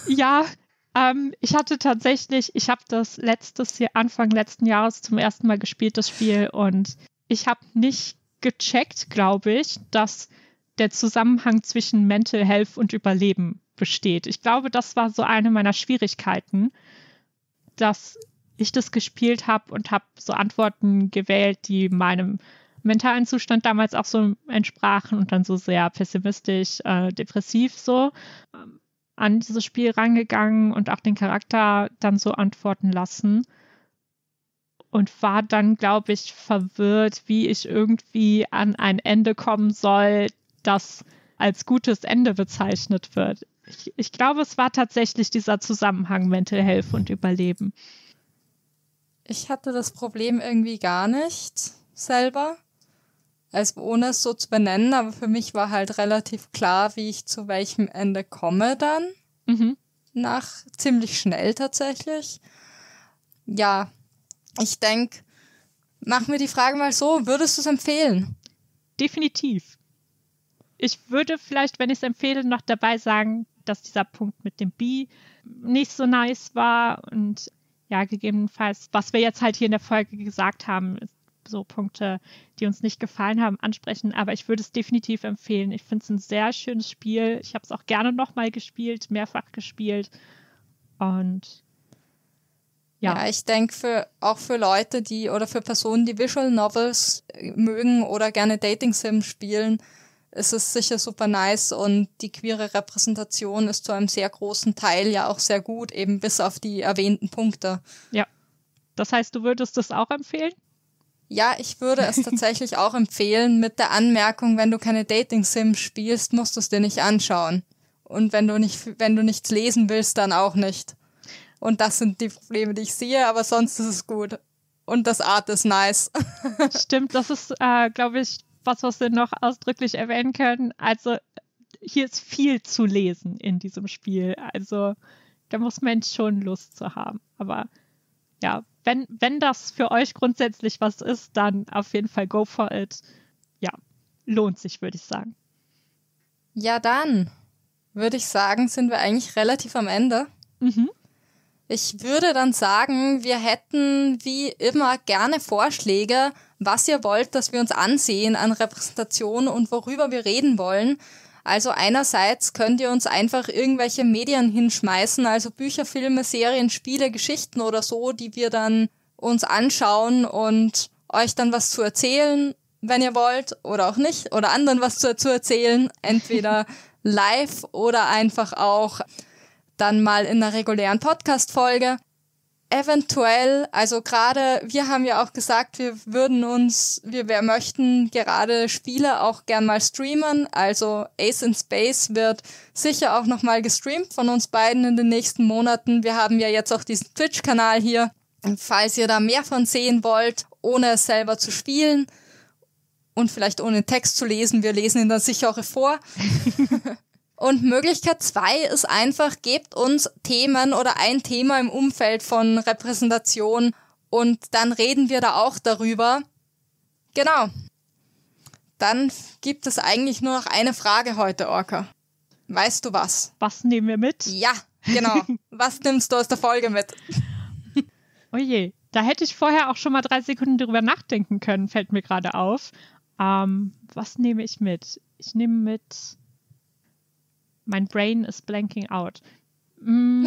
Ja, ähm, ich hatte tatsächlich, ich habe das letztes Jahr, Anfang letzten Jahres zum ersten Mal gespielt, das Spiel, und ich habe nicht gecheckt, glaube ich, dass der Zusammenhang zwischen Mental Health und Überleben besteht. Ich glaube, das war so eine meiner Schwierigkeiten, dass ich das gespielt habe und habe so Antworten gewählt, die meinem mentalen Zustand damals auch so entsprachen und dann so sehr pessimistisch, äh, depressiv so ähm, an dieses Spiel rangegangen und auch den Charakter dann so antworten lassen und war dann, glaube ich, verwirrt, wie ich irgendwie an ein Ende kommen soll, das als gutes Ende bezeichnet wird. Ich, ich glaube, es war tatsächlich dieser Zusammenhang Mental Health und Überleben. Ich hatte das Problem irgendwie gar nicht selber, also ohne es so zu benennen, aber für mich war halt relativ klar, wie ich zu welchem Ende komme dann. Mhm. Nach ziemlich schnell tatsächlich. Ja, ich denke, mach mir die Frage mal so, würdest du es empfehlen? Definitiv. Ich würde vielleicht, wenn ich es empfehle, noch dabei sagen, dass dieser Punkt mit dem Bi nicht so nice war und ja, gegebenenfalls, was wir jetzt halt hier in der Folge gesagt haben, so Punkte, die uns nicht gefallen haben, ansprechen. Aber ich würde es definitiv empfehlen. Ich finde es ein sehr schönes Spiel. Ich habe es auch gerne nochmal gespielt, mehrfach gespielt. Und ja. ja, ich denke, für, auch für Leute, die oder für Personen, die Visual Novels äh, mögen oder gerne Dating Sims spielen, ist es sicher super nice und die queere Repräsentation ist zu einem sehr großen Teil ja auch sehr gut, eben bis auf die erwähnten Punkte. Ja. Das heißt, du würdest das auch empfehlen? Ja, ich würde es tatsächlich auch empfehlen mit der Anmerkung, wenn du keine Dating Sims spielst, musst du es dir nicht anschauen. Und wenn du nicht, wenn du nichts lesen willst, dann auch nicht. Und das sind die Probleme, die ich sehe, aber sonst ist es gut. Und das Art ist nice. Stimmt, das ist, äh, glaube ich, was, was wir noch ausdrücklich erwähnen können. Also, hier ist viel zu lesen in diesem Spiel. Also, da muss man schon Lust zu haben. Aber ja, wenn, wenn das für euch grundsätzlich was ist, dann auf jeden Fall go for it. Ja, lohnt sich, würde ich sagen. Ja, dann würde ich sagen, sind wir eigentlich relativ am Ende. Mhm. Ich würde dann sagen, wir hätten wie immer gerne Vorschläge, was ihr wollt, dass wir uns ansehen an Repräsentation und worüber wir reden wollen. Also einerseits könnt ihr uns einfach irgendwelche Medien hinschmeißen, also Bücher, Filme, Serien, Spiele, Geschichten oder so, die wir dann uns anschauen und euch dann was zu erzählen, wenn ihr wollt oder auch nicht, oder anderen was zu, zu erzählen, entweder live oder einfach auch dann mal in einer regulären Podcast-Folge. Eventuell, also gerade, wir haben ja auch gesagt, wir würden uns, wir, wir möchten gerade Spiele auch gern mal streamen. Also Ace in Space wird sicher auch nochmal gestreamt von uns beiden in den nächsten Monaten. Wir haben ja jetzt auch diesen Twitch-Kanal hier, falls ihr da mehr von sehen wollt, ohne es selber zu spielen und vielleicht ohne Text zu lesen. Wir lesen ihn dann sicher auch vor. Und Möglichkeit zwei ist einfach, gebt uns Themen oder ein Thema im Umfeld von Repräsentation und dann reden wir da auch darüber. Genau. Dann gibt es eigentlich nur noch eine Frage heute, Orca. Weißt du was? Was nehmen wir mit? Ja, genau. was nimmst du aus der Folge mit? Oje, oh da hätte ich vorher auch schon mal drei Sekunden drüber nachdenken können, fällt mir gerade auf. Ähm, was nehme ich mit? Ich nehme mit mein Brain is blanking out. Mm.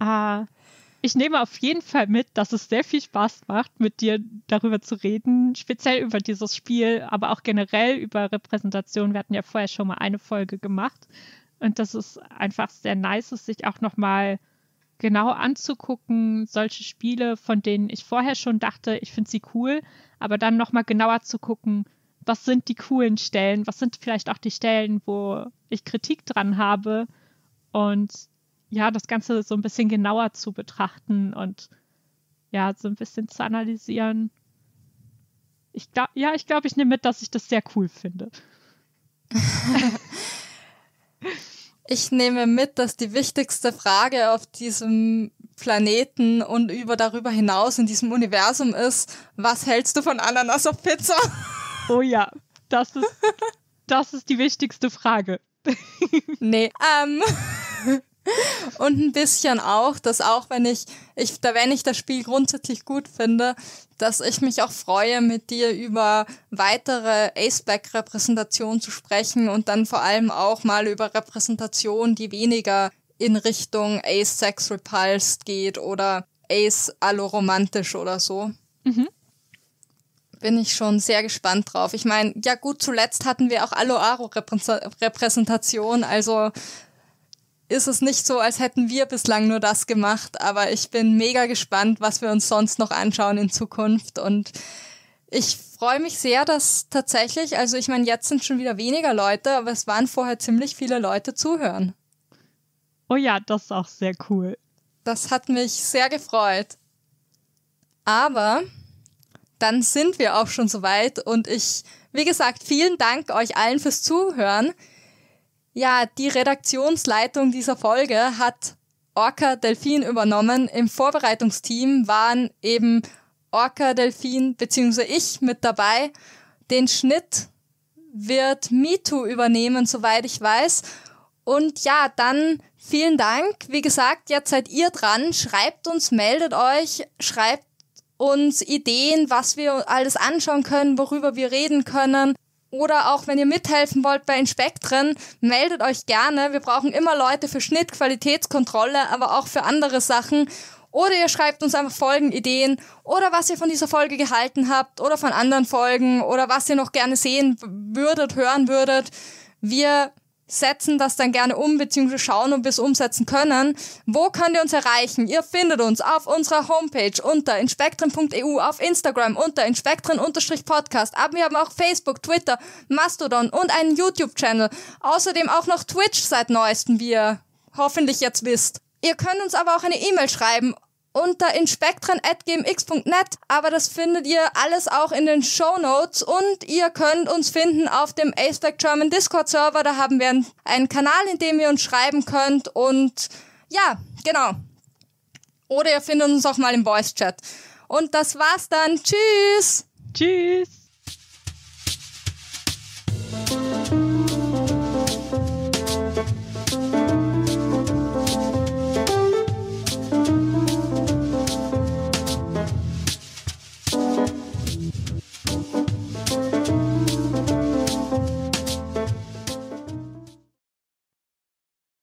äh, ich nehme auf jeden Fall mit, dass es sehr viel Spaß macht, mit dir darüber zu reden, speziell über dieses Spiel, aber auch generell über Repräsentation. Wir hatten ja vorher schon mal eine Folge gemacht und das ist einfach sehr nice, ist, sich auch nochmal genau anzugucken, solche Spiele, von denen ich vorher schon dachte, ich finde sie cool, aber dann nochmal genauer zu gucken, was sind die coolen Stellen, was sind vielleicht auch die Stellen, wo ich Kritik dran habe und ja, das Ganze so ein bisschen genauer zu betrachten und ja, so ein bisschen zu analysieren. Ich glaube, ja, ich glaube, ich nehme mit, dass ich das sehr cool finde. ich nehme mit, dass die wichtigste Frage auf diesem Planeten und über darüber hinaus in diesem Universum ist, was hältst du von Ananas auf Pizza? Oh ja, das ist, das ist die wichtigste Frage. nee, ähm. Und ein bisschen auch, dass auch wenn ich, ich, da wenn ich das Spiel grundsätzlich gut finde, dass ich mich auch freue, mit dir über weitere aceback repräsentationen zu sprechen und dann vor allem auch mal über Repräsentationen, die weniger in Richtung Ace Sex Repulsed geht oder Ace Alloromantisch oder so. Mhm bin ich schon sehr gespannt drauf. Ich meine, ja gut, zuletzt hatten wir auch Aloaro-Repräsentation, also ist es nicht so, als hätten wir bislang nur das gemacht, aber ich bin mega gespannt, was wir uns sonst noch anschauen in Zukunft und ich freue mich sehr, dass tatsächlich, also ich meine, jetzt sind schon wieder weniger Leute, aber es waren vorher ziemlich viele Leute zuhören. Oh ja, das ist auch sehr cool. Das hat mich sehr gefreut. Aber dann sind wir auch schon soweit und ich, wie gesagt, vielen Dank euch allen fürs Zuhören. Ja, die Redaktionsleitung dieser Folge hat Orca Delfin übernommen. Im Vorbereitungsteam waren eben Orca Delfin bzw. ich mit dabei. Den Schnitt wird MeToo übernehmen, soweit ich weiß. Und ja, dann vielen Dank. Wie gesagt, jetzt seid ihr dran. Schreibt uns, meldet euch, schreibt uns Ideen, was wir alles anschauen können, worüber wir reden können. Oder auch wenn ihr mithelfen wollt bei Inspektren, meldet euch gerne. Wir brauchen immer Leute für Schnitt, Qualitätskontrolle, aber auch für andere Sachen. Oder ihr schreibt uns einfach Folgenideen oder was ihr von dieser Folge gehalten habt oder von anderen Folgen oder was ihr noch gerne sehen würdet, hören würdet. Wir setzen das dann gerne um, beziehungsweise schauen, ob wir es umsetzen können. Wo könnt ihr uns erreichen? Ihr findet uns auf unserer Homepage unter inspektren.eu, auf Instagram unter inspektren-podcast. Aber wir haben auch Facebook, Twitter, Mastodon und einen YouTube-Channel. Außerdem auch noch Twitch seit neuestem, wie ihr hoffentlich jetzt wisst. Ihr könnt uns aber auch eine E-Mail schreiben unter inspektren.gmx.net, aber das findet ihr alles auch in den Show Notes und ihr könnt uns finden auf dem Aceback German Discord Server, da haben wir einen, einen Kanal, in dem ihr uns schreiben könnt und ja, genau. Oder ihr findet uns auch mal im Voice Chat. Und das war's dann. Tschüss. Tschüss.